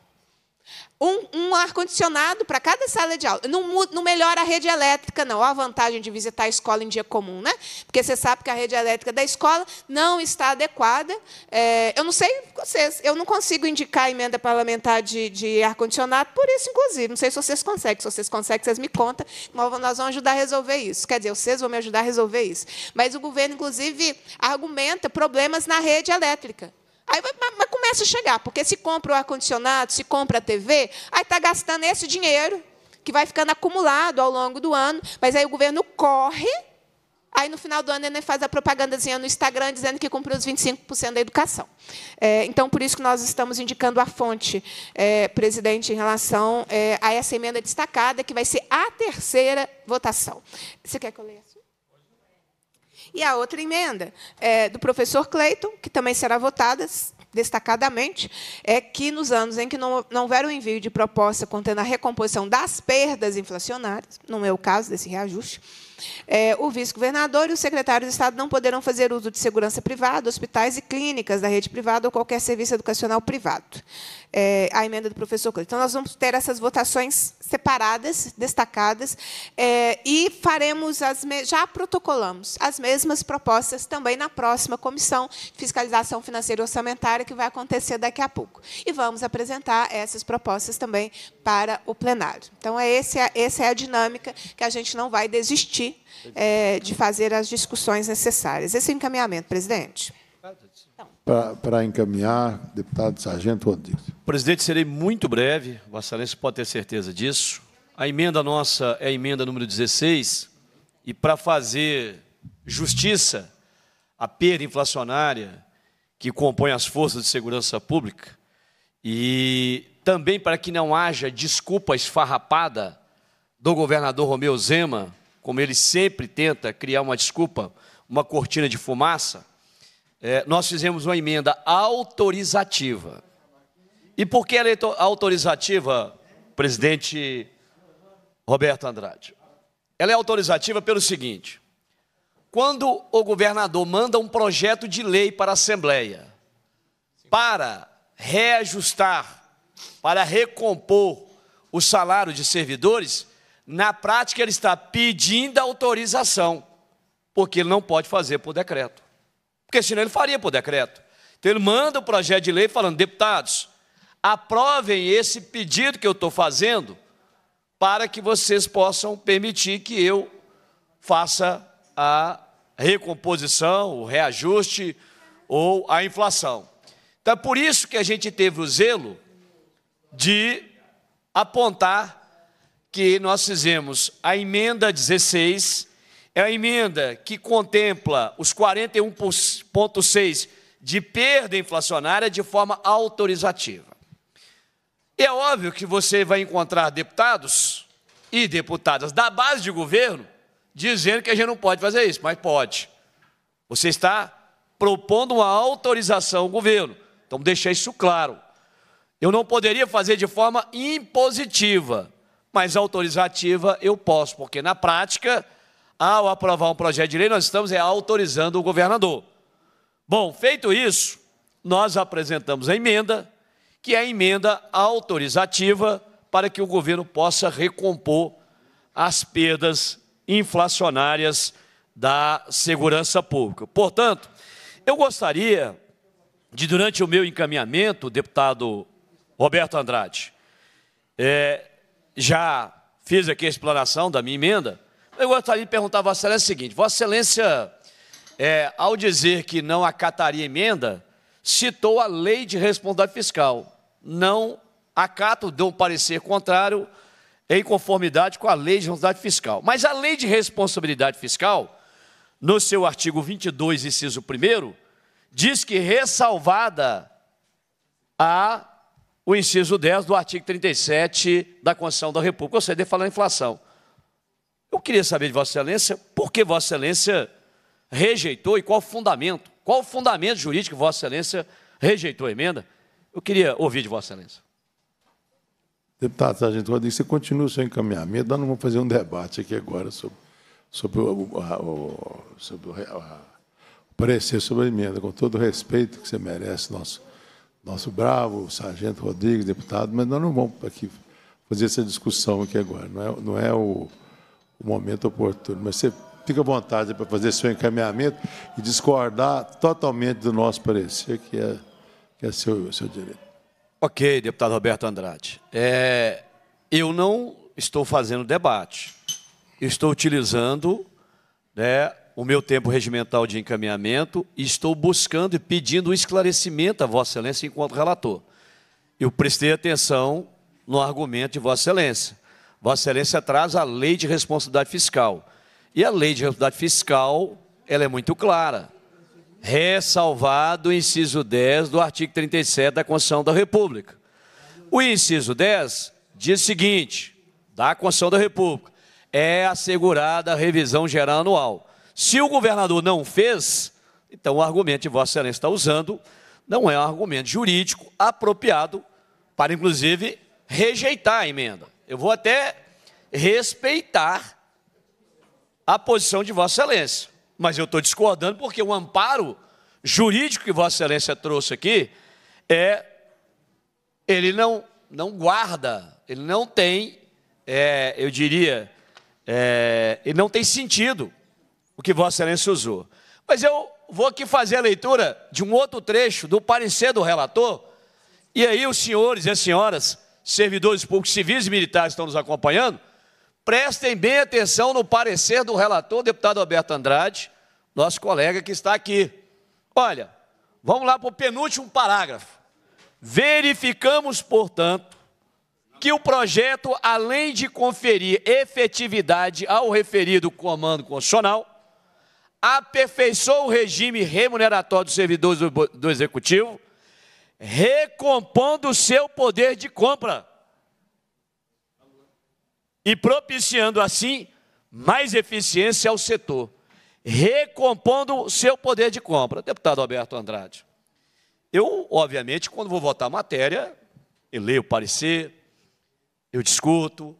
um, um ar-condicionado para cada sala de aula. Não, não melhora a rede elétrica, não. Olha a vantagem de visitar a escola em dia comum, né? Porque você sabe que a rede elétrica da escola não está adequada. É, eu não sei vocês, eu não consigo indicar emenda parlamentar de, de ar-condicionado, por isso, inclusive. Não sei se vocês conseguem. Se vocês conseguem, vocês me contam. Nós vamos ajudar a resolver isso. Quer dizer, vocês vão me ajudar a resolver isso. Mas o governo, inclusive, argumenta problemas na rede elétrica. Aí vai, mas começa a chegar, porque se compra o ar-condicionado, se compra a TV, aí está gastando esse dinheiro, que vai ficando acumulado ao longo do ano, mas aí o governo corre, aí no final do ano ele faz a propagandazinha no Instagram dizendo que cumpriu os 25% da educação. É, então, por isso que nós estamos indicando a fonte, é, presidente, em relação é, a essa emenda destacada, que vai ser a terceira votação. Você quer que eu leia? E a outra emenda é do professor Cleiton, que também será votada destacadamente, é que nos anos em que não, não houver o envio de proposta contendo a recomposição das perdas inflacionárias, não é o caso desse reajuste, é, o vice-governador e o secretário de Estado não poderão fazer uso de segurança privada, hospitais e clínicas da rede privada ou qualquer serviço educacional privado. É, a emenda do professor Cleiton. Então, nós vamos ter essas votações separadas, destacadas, é, e faremos as já protocolamos as mesmas propostas também na próxima comissão de fiscalização financeira e orçamentária que vai acontecer daqui a pouco. E vamos apresentar essas propostas também para o plenário. Então, é esse, essa é a dinâmica que a gente não vai desistir é, de fazer as discussões necessárias. Esse é o encaminhamento, presidente. Para, para encaminhar, deputado Sargento Rodrigues. Presidente, serei muito breve, Vossa Excelência pode ter certeza disso. A emenda nossa é a emenda número 16, e para fazer justiça à perda inflacionária que compõe as forças de segurança pública, e também para que não haja desculpa esfarrapada do governador Romeu Zema como ele sempre tenta criar uma desculpa, uma cortina de fumaça, é, nós fizemos uma emenda autorizativa. E por que ela é autorizativa, presidente Roberto Andrade? Ela é autorizativa pelo seguinte: quando o governador manda um projeto de lei para a Assembleia para reajustar, para recompor o salário de servidores, na prática, ele está pedindo autorização, porque ele não pode fazer por decreto. Porque senão ele faria por decreto. Então ele manda o projeto de lei falando: deputados, aprovem esse pedido que eu estou fazendo para que vocês possam permitir que eu faça a recomposição, o reajuste ou a inflação. Então, é por isso que a gente teve o zelo de apontar que nós fizemos. A emenda 16 é a emenda que contempla os 41,6 de perda inflacionária de forma autorizativa. E é óbvio que você vai encontrar deputados e deputadas da base de governo dizendo que a gente não pode fazer isso, mas pode. Você está propondo uma autorização ao governo. Então, deixar isso claro. Eu não poderia fazer de forma impositiva, mas autorizativa eu posso, porque na prática, ao aprovar um projeto de lei, nós estamos é, autorizando o governador. Bom, feito isso, nós apresentamos a emenda, que é a emenda autorizativa para que o governo possa recompor as perdas inflacionárias da segurança pública. Portanto, eu gostaria de, durante o meu encaminhamento, deputado Roberto Andrade, é, já fiz aqui a explanação da minha emenda. Eu gostaria de perguntar a Vossa Excelência o seguinte: Vossa Excelência, é, ao dizer que não acataria emenda, citou a lei de responsabilidade fiscal. Não acato, deu um parecer contrário em conformidade com a lei de responsabilidade fiscal. Mas a lei de responsabilidade fiscal, no seu artigo 22, inciso 1, diz que ressalvada a o inciso 10 do artigo 37 da Constituição da República. O CD falar inflação. Eu queria saber de Vossa Excelência por que Vossa Excelência rejeitou e qual o fundamento, qual o fundamento jurídico Vossa Excelência rejeitou a emenda. Eu queria ouvir de Vossa Excelência. Deputado Sargento Rodrigues, você continua o seu encaminhamento. Nós não vamos fazer um debate aqui agora sobre, sobre, o, o, sobre o, a, o parecer sobre a emenda, com todo o respeito que você merece, nosso nosso bravo sargento Rodrigues, deputado, mas nós não vamos aqui fazer essa discussão aqui agora, não é, não é o, o momento oportuno. Mas você fica à vontade para fazer seu encaminhamento e discordar totalmente do nosso parecer, que é, que é seu, seu direito. Ok, deputado Roberto Andrade. É, eu não estou fazendo debate, estou utilizando né, o meu tempo regimental de encaminhamento e estou buscando e pedindo um esclarecimento a Vossa Excelência enquanto relator. Eu prestei atenção no argumento de Vossa Excelência. Vossa Excelência traz a lei de responsabilidade fiscal. E a lei de responsabilidade fiscal, ela é muito clara. Ressalvado o inciso 10 do artigo 37 da Constituição da República. O inciso 10 diz o seguinte, da Constituição da República, é assegurada a revisão geral anual. Se o governador não fez, então o argumento que Vossa Excelência está usando não é um argumento jurídico apropriado para, inclusive, rejeitar a emenda. Eu vou até respeitar a posição de Vossa Excelência, mas eu estou discordando porque o amparo jurídico que Vossa Excelência trouxe aqui é ele não não guarda, ele não tem, é, eu diria, é, ele não tem sentido o que Vossa Excelência usou. Mas eu vou aqui fazer a leitura de um outro trecho do parecer do relator, e aí os senhores e as senhoras, servidores públicos civis e militares que estão nos acompanhando, prestem bem atenção no parecer do relator, deputado Alberto Andrade, nosso colega que está aqui. Olha, vamos lá para o penúltimo parágrafo. Verificamos, portanto, que o projeto, além de conferir efetividade ao referido comando constitucional, aperfeiçoou o regime remuneratório dos servidores do, do executivo, recompondo o seu poder de compra e propiciando assim mais eficiência ao setor, recompondo o seu poder de compra. Deputado Alberto Andrade, eu, obviamente, quando vou votar a matéria, eu leio o parecer, eu discuto,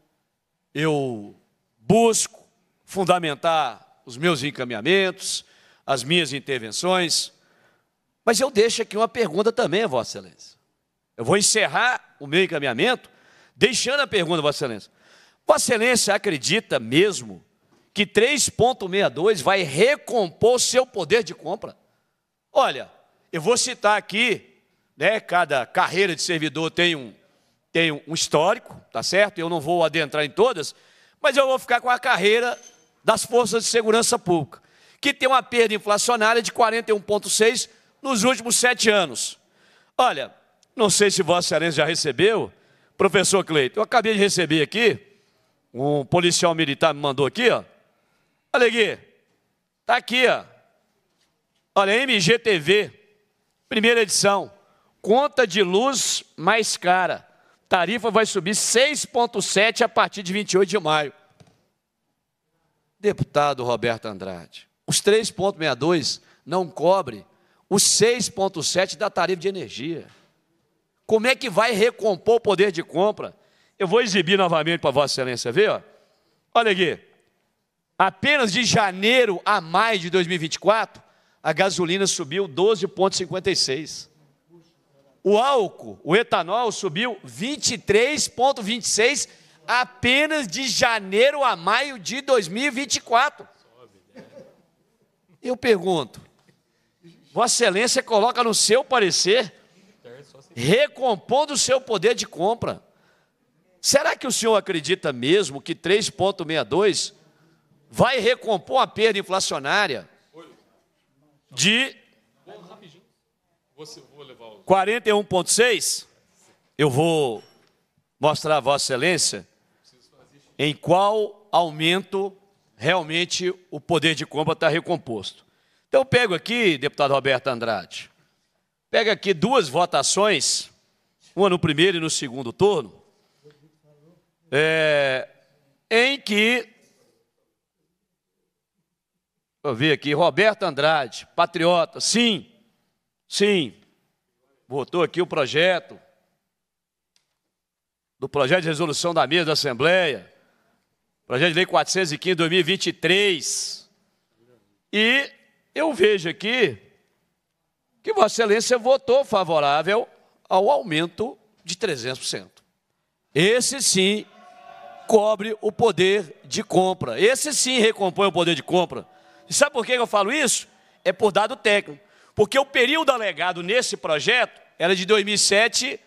eu busco fundamentar os meus encaminhamentos, as minhas intervenções. Mas eu deixo aqui uma pergunta também, Vossa Excelência. Eu vou encerrar o meu encaminhamento deixando a pergunta, Vossa Excelência. Vossa Excelência acredita mesmo que 3,62 vai recompor o seu poder de compra? Olha, eu vou citar aqui, né, cada carreira de servidor tem um, tem um histórico, tá certo? Eu não vou adentrar em todas, mas eu vou ficar com a carreira das forças de segurança pública, que tem uma perda inflacionária de 41,6% nos últimos sete anos. Olha, não sei se Vossa Excelência já recebeu, professor Cleito, eu acabei de receber aqui, um policial militar me mandou aqui, ó. Olha aqui, tá aqui, ó. Olha, MGTV, primeira edição, conta de luz mais cara. Tarifa vai subir 6,7 a partir de 28 de maio deputado Roberto Andrade. Os 3,62 não cobre os 6,7 da tarifa de energia. Como é que vai recompor o poder de compra? Eu vou exibir novamente para Vossa Excelência ver. Olha aqui. Apenas de janeiro a maio de 2024, a gasolina subiu 12,56. O álcool, o etanol, subiu 23,26 apenas de janeiro a maio de 2024. Eu pergunto, Vossa Excelência coloca no seu parecer, recompondo o seu poder de compra. Será que o senhor acredita mesmo que 3,62 vai recompor a perda inflacionária de 41,6? Eu vou mostrar a Vossa Excelência em qual aumento realmente o poder de compra está recomposto. Então, pego aqui, deputado Roberto Andrade, pega aqui duas votações, uma no primeiro e no segundo turno, é, em que. Eu vi aqui, Roberto Andrade, patriota, sim, sim, votou aqui o projeto, do projeto de resolução da mesa da Assembleia, Projeto de Lei 415 2023. E eu vejo aqui que Vossa Excelência votou favorável ao aumento de 300%. Esse sim cobre o poder de compra. Esse sim recompõe o poder de compra. E sabe por que eu falo isso? É por dado técnico. Porque o período alegado nesse projeto era de 2007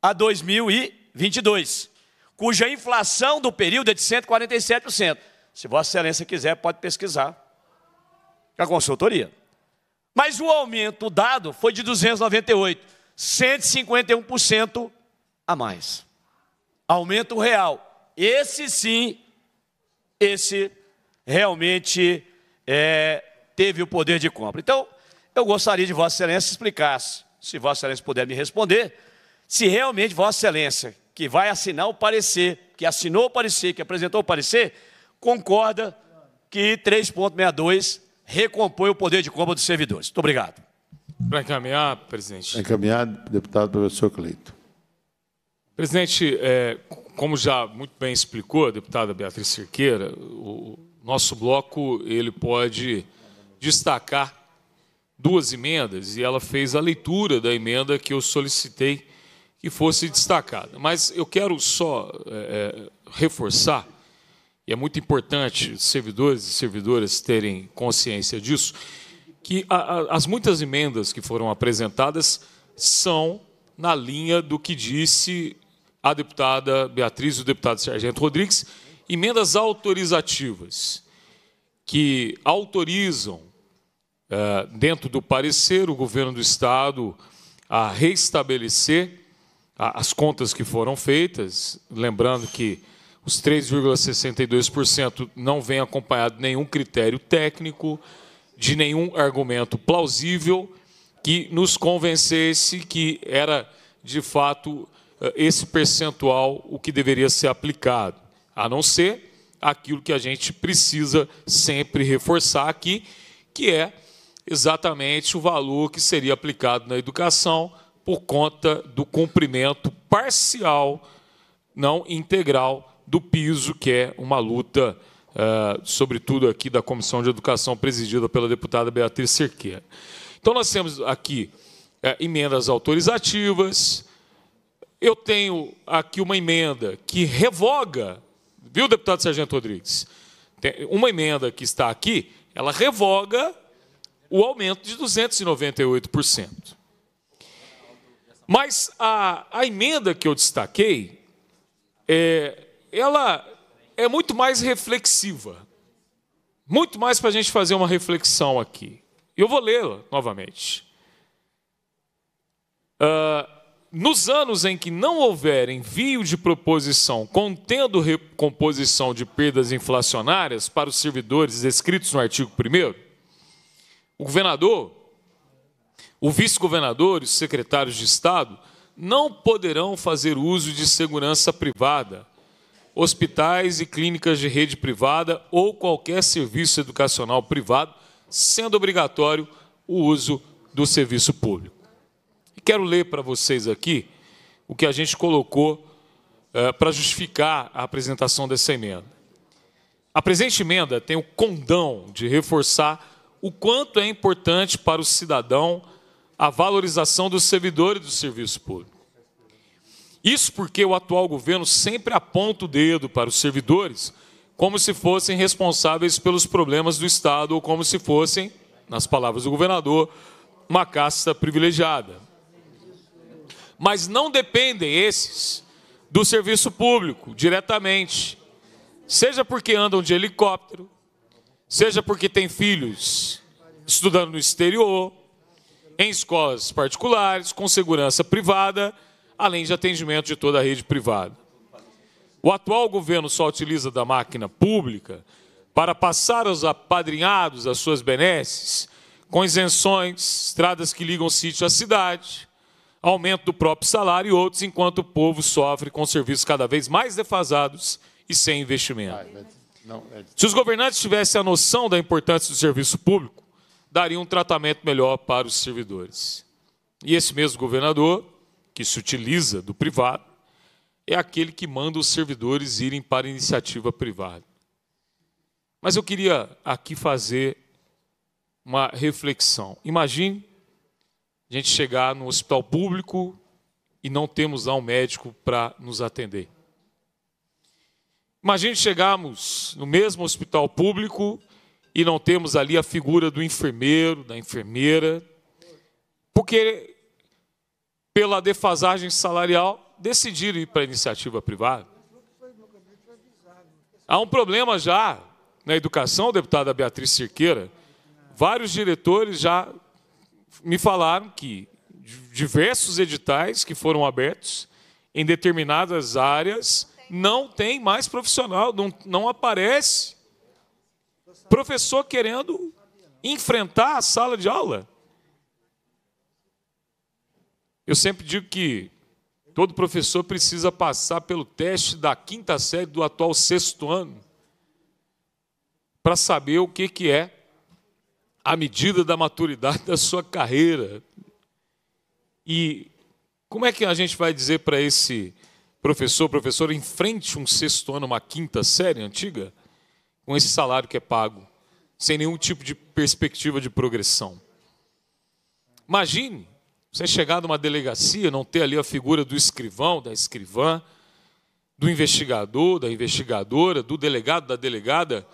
a 2022 cuja inflação do período é de 147%. Se Vossa Excelência quiser, pode pesquisar. É a consultoria. Mas o aumento dado foi de 298, 151% a mais. Aumento real. Esse sim, esse realmente é, teve o poder de compra. Então, eu gostaria de Vossa Excelência explicasse, se Vossa Excelência puder me responder, se realmente Vossa Excelência, que vai assinar o parecer, que assinou o parecer, que apresentou o parecer, concorda que 3.62 recompõe o poder de compra dos servidores. Muito obrigado. Para encaminhar, presidente. Para encaminhar, deputado professor Cleito. Presidente, é, como já muito bem explicou a deputada Beatriz Cirqueira, o nosso bloco ele pode destacar duas emendas e ela fez a leitura da emenda que eu solicitei e fosse destacada. Mas eu quero só é, é, reforçar, e é muito importante servidores e servidoras terem consciência disso, que a, a, as muitas emendas que foram apresentadas são na linha do que disse a deputada Beatriz e o deputado Sargento Rodrigues, emendas autorizativas que autorizam, é, dentro do parecer, o governo do Estado a reestabelecer as contas que foram feitas, lembrando que os 3,62% não vem acompanhado de nenhum critério técnico, de nenhum argumento plausível que nos convencesse que era, de fato, eh, esse percentual o que deveria ser aplicado, a não ser aquilo que a gente precisa sempre reforçar aqui, que é exatamente o valor que seria aplicado na educação por conta do cumprimento parcial, não integral, do piso, que é uma luta, uh, sobretudo aqui da Comissão de Educação, presidida pela deputada Beatriz Cerqueira. Então, nós temos aqui uh, emendas autorizativas. Eu tenho aqui uma emenda que revoga, viu, deputado Sargento Rodrigues? Tem uma emenda que está aqui, ela revoga o aumento de 298%. Mas a, a emenda que eu destaquei, é, ela é muito mais reflexiva. Muito mais para a gente fazer uma reflexão aqui. Eu vou lê-la novamente. Uh, nos anos em que não houver envio de proposição contendo recomposição de perdas inflacionárias para os servidores descritos no artigo 1, o governador o vice-governador e os secretários de Estado não poderão fazer uso de segurança privada, hospitais e clínicas de rede privada ou qualquer serviço educacional privado, sendo obrigatório o uso do serviço público. E quero ler para vocês aqui o que a gente colocou eh, para justificar a apresentação dessa emenda. A presente emenda tem o condão de reforçar o quanto é importante para o cidadão a valorização dos servidores do serviço público. Isso porque o atual governo sempre aponta o dedo para os servidores como se fossem responsáveis pelos problemas do Estado ou como se fossem, nas palavras do governador, uma casta privilegiada. Mas não dependem esses do serviço público diretamente, seja porque andam de helicóptero, seja porque têm filhos estudando no exterior, em escolas particulares, com segurança privada, além de atendimento de toda a rede privada. O atual governo só utiliza da máquina pública para passar aos apadrinhados as suas benesses, com isenções, estradas que ligam o sítio à cidade, aumento do próprio salário e outros, enquanto o povo sofre com serviços cada vez mais defasados e sem investimento. É Se os governantes tivessem a noção da importância do serviço público, daria um tratamento melhor para os servidores. E esse mesmo governador, que se utiliza do privado, é aquele que manda os servidores irem para iniciativa privada. Mas eu queria aqui fazer uma reflexão. Imagine a gente chegar no hospital público e não temos lá um médico para nos atender. Imagine chegarmos no mesmo hospital público e não temos ali a figura do enfermeiro, da enfermeira, porque pela defasagem salarial decidiram ir para a iniciativa privada. Há um problema já na educação, deputada Beatriz Cirqueira. Vários diretores já me falaram que diversos editais que foram abertos em determinadas áreas não tem mais profissional, não, não aparece Professor querendo enfrentar a sala de aula. Eu sempre digo que todo professor precisa passar pelo teste da quinta série do atual sexto ano para saber o que, que é a medida da maturidade da sua carreira. E como é que a gente vai dizer para esse professor, professor, enfrente um sexto ano, uma quinta série antiga? com esse salário que é pago, sem nenhum tipo de perspectiva de progressão. Imagine você chegar numa delegacia, não ter ali a figura do escrivão, da escrivã, do investigador, da investigadora, do delegado, da delegada,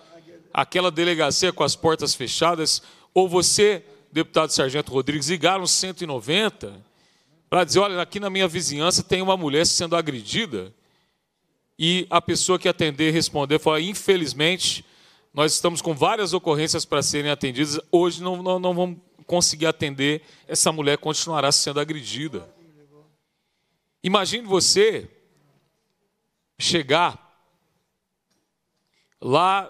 aquela delegacia com as portas fechadas, ou você, deputado Sargento Rodrigues, ligar uns 190 para dizer: olha, aqui na minha vizinhança tem uma mulher sendo agredida e a pessoa que atender responder falar: infelizmente, nós estamos com várias ocorrências para serem atendidas, hoje não, não, não vamos conseguir atender, essa mulher continuará sendo agredida. Imagine você chegar lá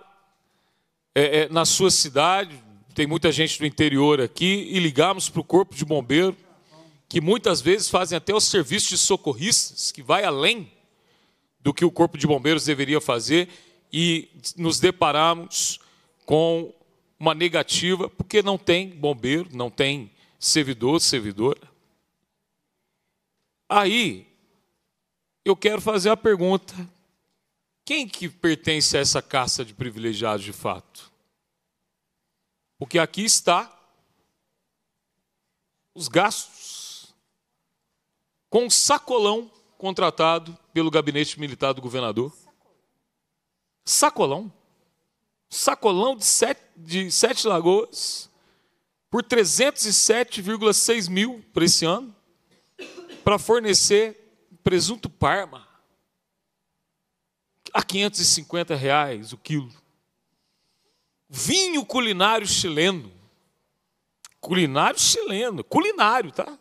é, é, na sua cidade, tem muita gente do interior aqui, e ligarmos para o corpo de bombeiro, que muitas vezes fazem até os serviços de socorristas, que vai além do que o Corpo de Bombeiros deveria fazer e nos deparamos com uma negativa, porque não tem bombeiro, não tem servidor, servidora. Aí eu quero fazer a pergunta: quem que pertence a essa caça de privilegiados de fato? Porque aqui está os gastos com sacolão contratado pelo gabinete militar do governador. Sacolão. Sacolão de Sete, de sete Lagoas por 307,6 mil para esse ano para fornecer presunto parma a 550 reais o quilo. Vinho culinário chileno. Culinário chileno, culinário, tá?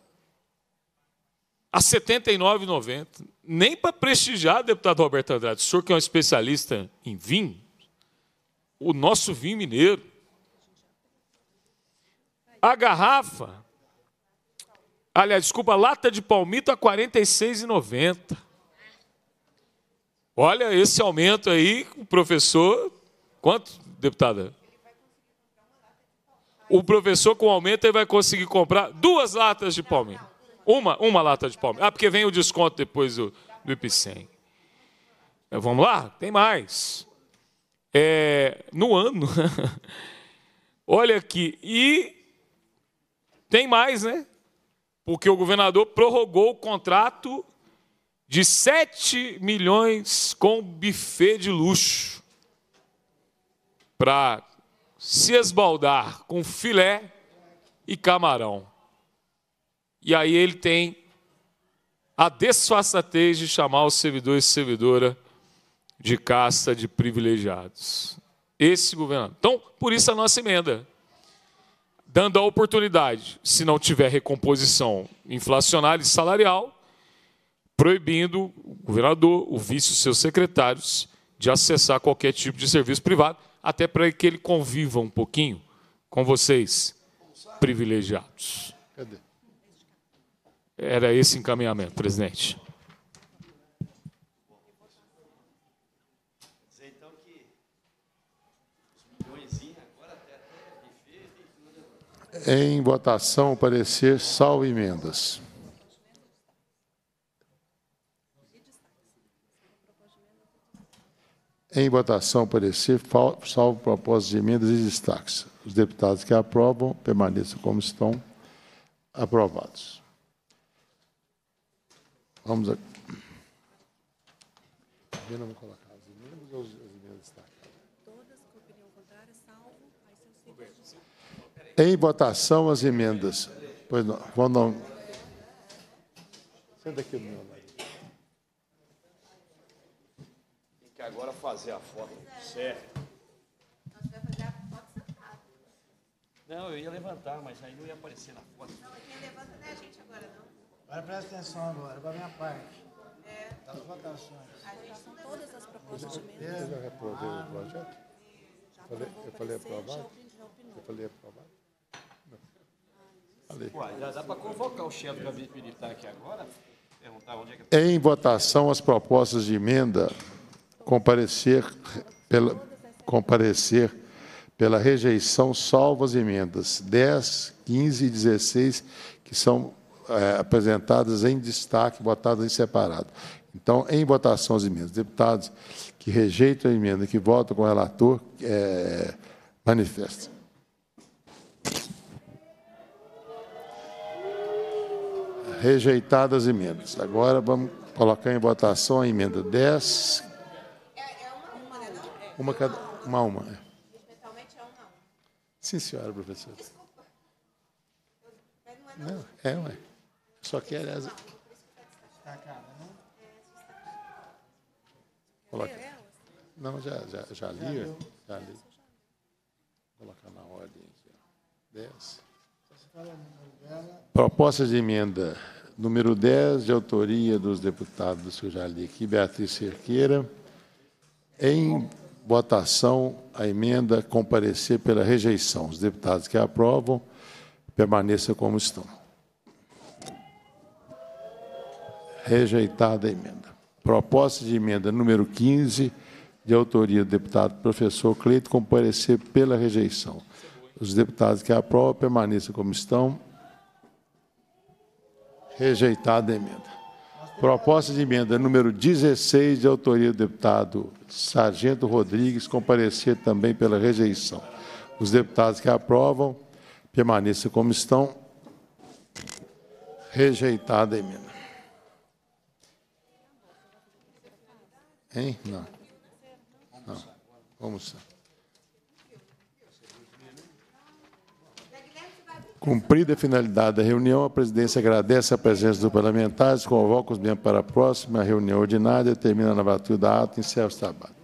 a R$ 79,90. Nem para prestigiar, deputado Roberto Andrade, o senhor que é um especialista em vinho, o nosso vinho mineiro. A garrafa, aliás, desculpa, a lata de palmito a R$ 46,90. Olha esse aumento aí, o professor. Quanto, deputada? O professor, com aumento, ele vai conseguir comprar duas latas de palmito. Uma, uma lata de palmito. Ah, porque vem o desconto depois do, do IPCEM. É, vamos lá, tem mais. É, no ano. *laughs* Olha aqui, e tem mais, né? Porque o governador prorrogou o contrato de 7 milhões com buffet de luxo para se esbaldar com filé e camarão. E aí ele tem a desfaçatez de chamar os servidores e servidora de casta de privilegiados. Esse governo. Então, por isso a nossa emenda. Dando a oportunidade, se não tiver recomposição inflacionária e salarial, proibindo o governador, o vice e seus secretários de acessar qualquer tipo de serviço privado, até para que ele conviva um pouquinho com vocês, privilegiados. Cadê? Era esse encaminhamento, presidente. Então, em votação, o parecer salvo emendas. Em votação, parecer salvo propostas de emendas e destaques. Os deputados que aprovam permaneçam como estão aprovados. Vamos aqui. Vamos colocar as emendas ou as emendas destacadas? Todas com opinião contrária, salvo as seus é Em votação, as emendas. Pois não. Vamos não. Senta aqui do meu lado. Tem que agora fazer a foto certo. Não, eu ia levantar, mas aí não ia aparecer na foto. Não, é quem levanta não é a gente agora, não. Agora presta atenção agora, para a minha parte. É. Das votações. A gente são todas as propostas de emenda. Eu já ah, o projeto. falei, eu falei aprovado? Eu falei aprovado? Falei. Uai, já dá para convocar o chefe do gabinete militar aqui agora? Perguntar onde é que... Tá. Em votação, as propostas de emenda comparecer pela, comparecer pela rejeição, salvo as emendas 10, 15 e 16, que são é, apresentadas em destaque, votadas em separado. Então, em votação as emendas. Deputados que rejeitam a emenda, que votam com o relator, é, Rejeitadas as emendas. Agora vamos colocar em votação a emenda 10. É, é, uma, Uma né, é. cada. Uma a uma. É. Especialmente é uma Sim, senhora, professora. Desculpa. Não, é, ué. Só que era. As... Coloca. Não, já, já, já li. Já li. Vou colocar na ordem aqui. Desce. Proposta de emenda número 10, de autoria dos deputados que eu já li aqui, Beatriz Cerqueira. Em votação, a emenda comparecer pela rejeição. Os deputados que aprovam permaneçam como estão. Rejeitada a emenda. Proposta de emenda número 15, de autoria do deputado professor Cleito, comparecer pela rejeição. Os deputados que aprovam permaneçam como estão. Rejeitada a emenda. Proposta de emenda número 16, de autoria do deputado Sargento Rodrigues, comparecer também pela rejeição. Os deputados que aprovam permaneçam como estão. Rejeitada a emenda. Hein? Não. Não. Vamos. Cumprida a finalidade da reunião, a presidência agradece a presença dos parlamentares, convoca os membros para a próxima reunião ordinária, termina a batuta da ata e encerra os trabalhos.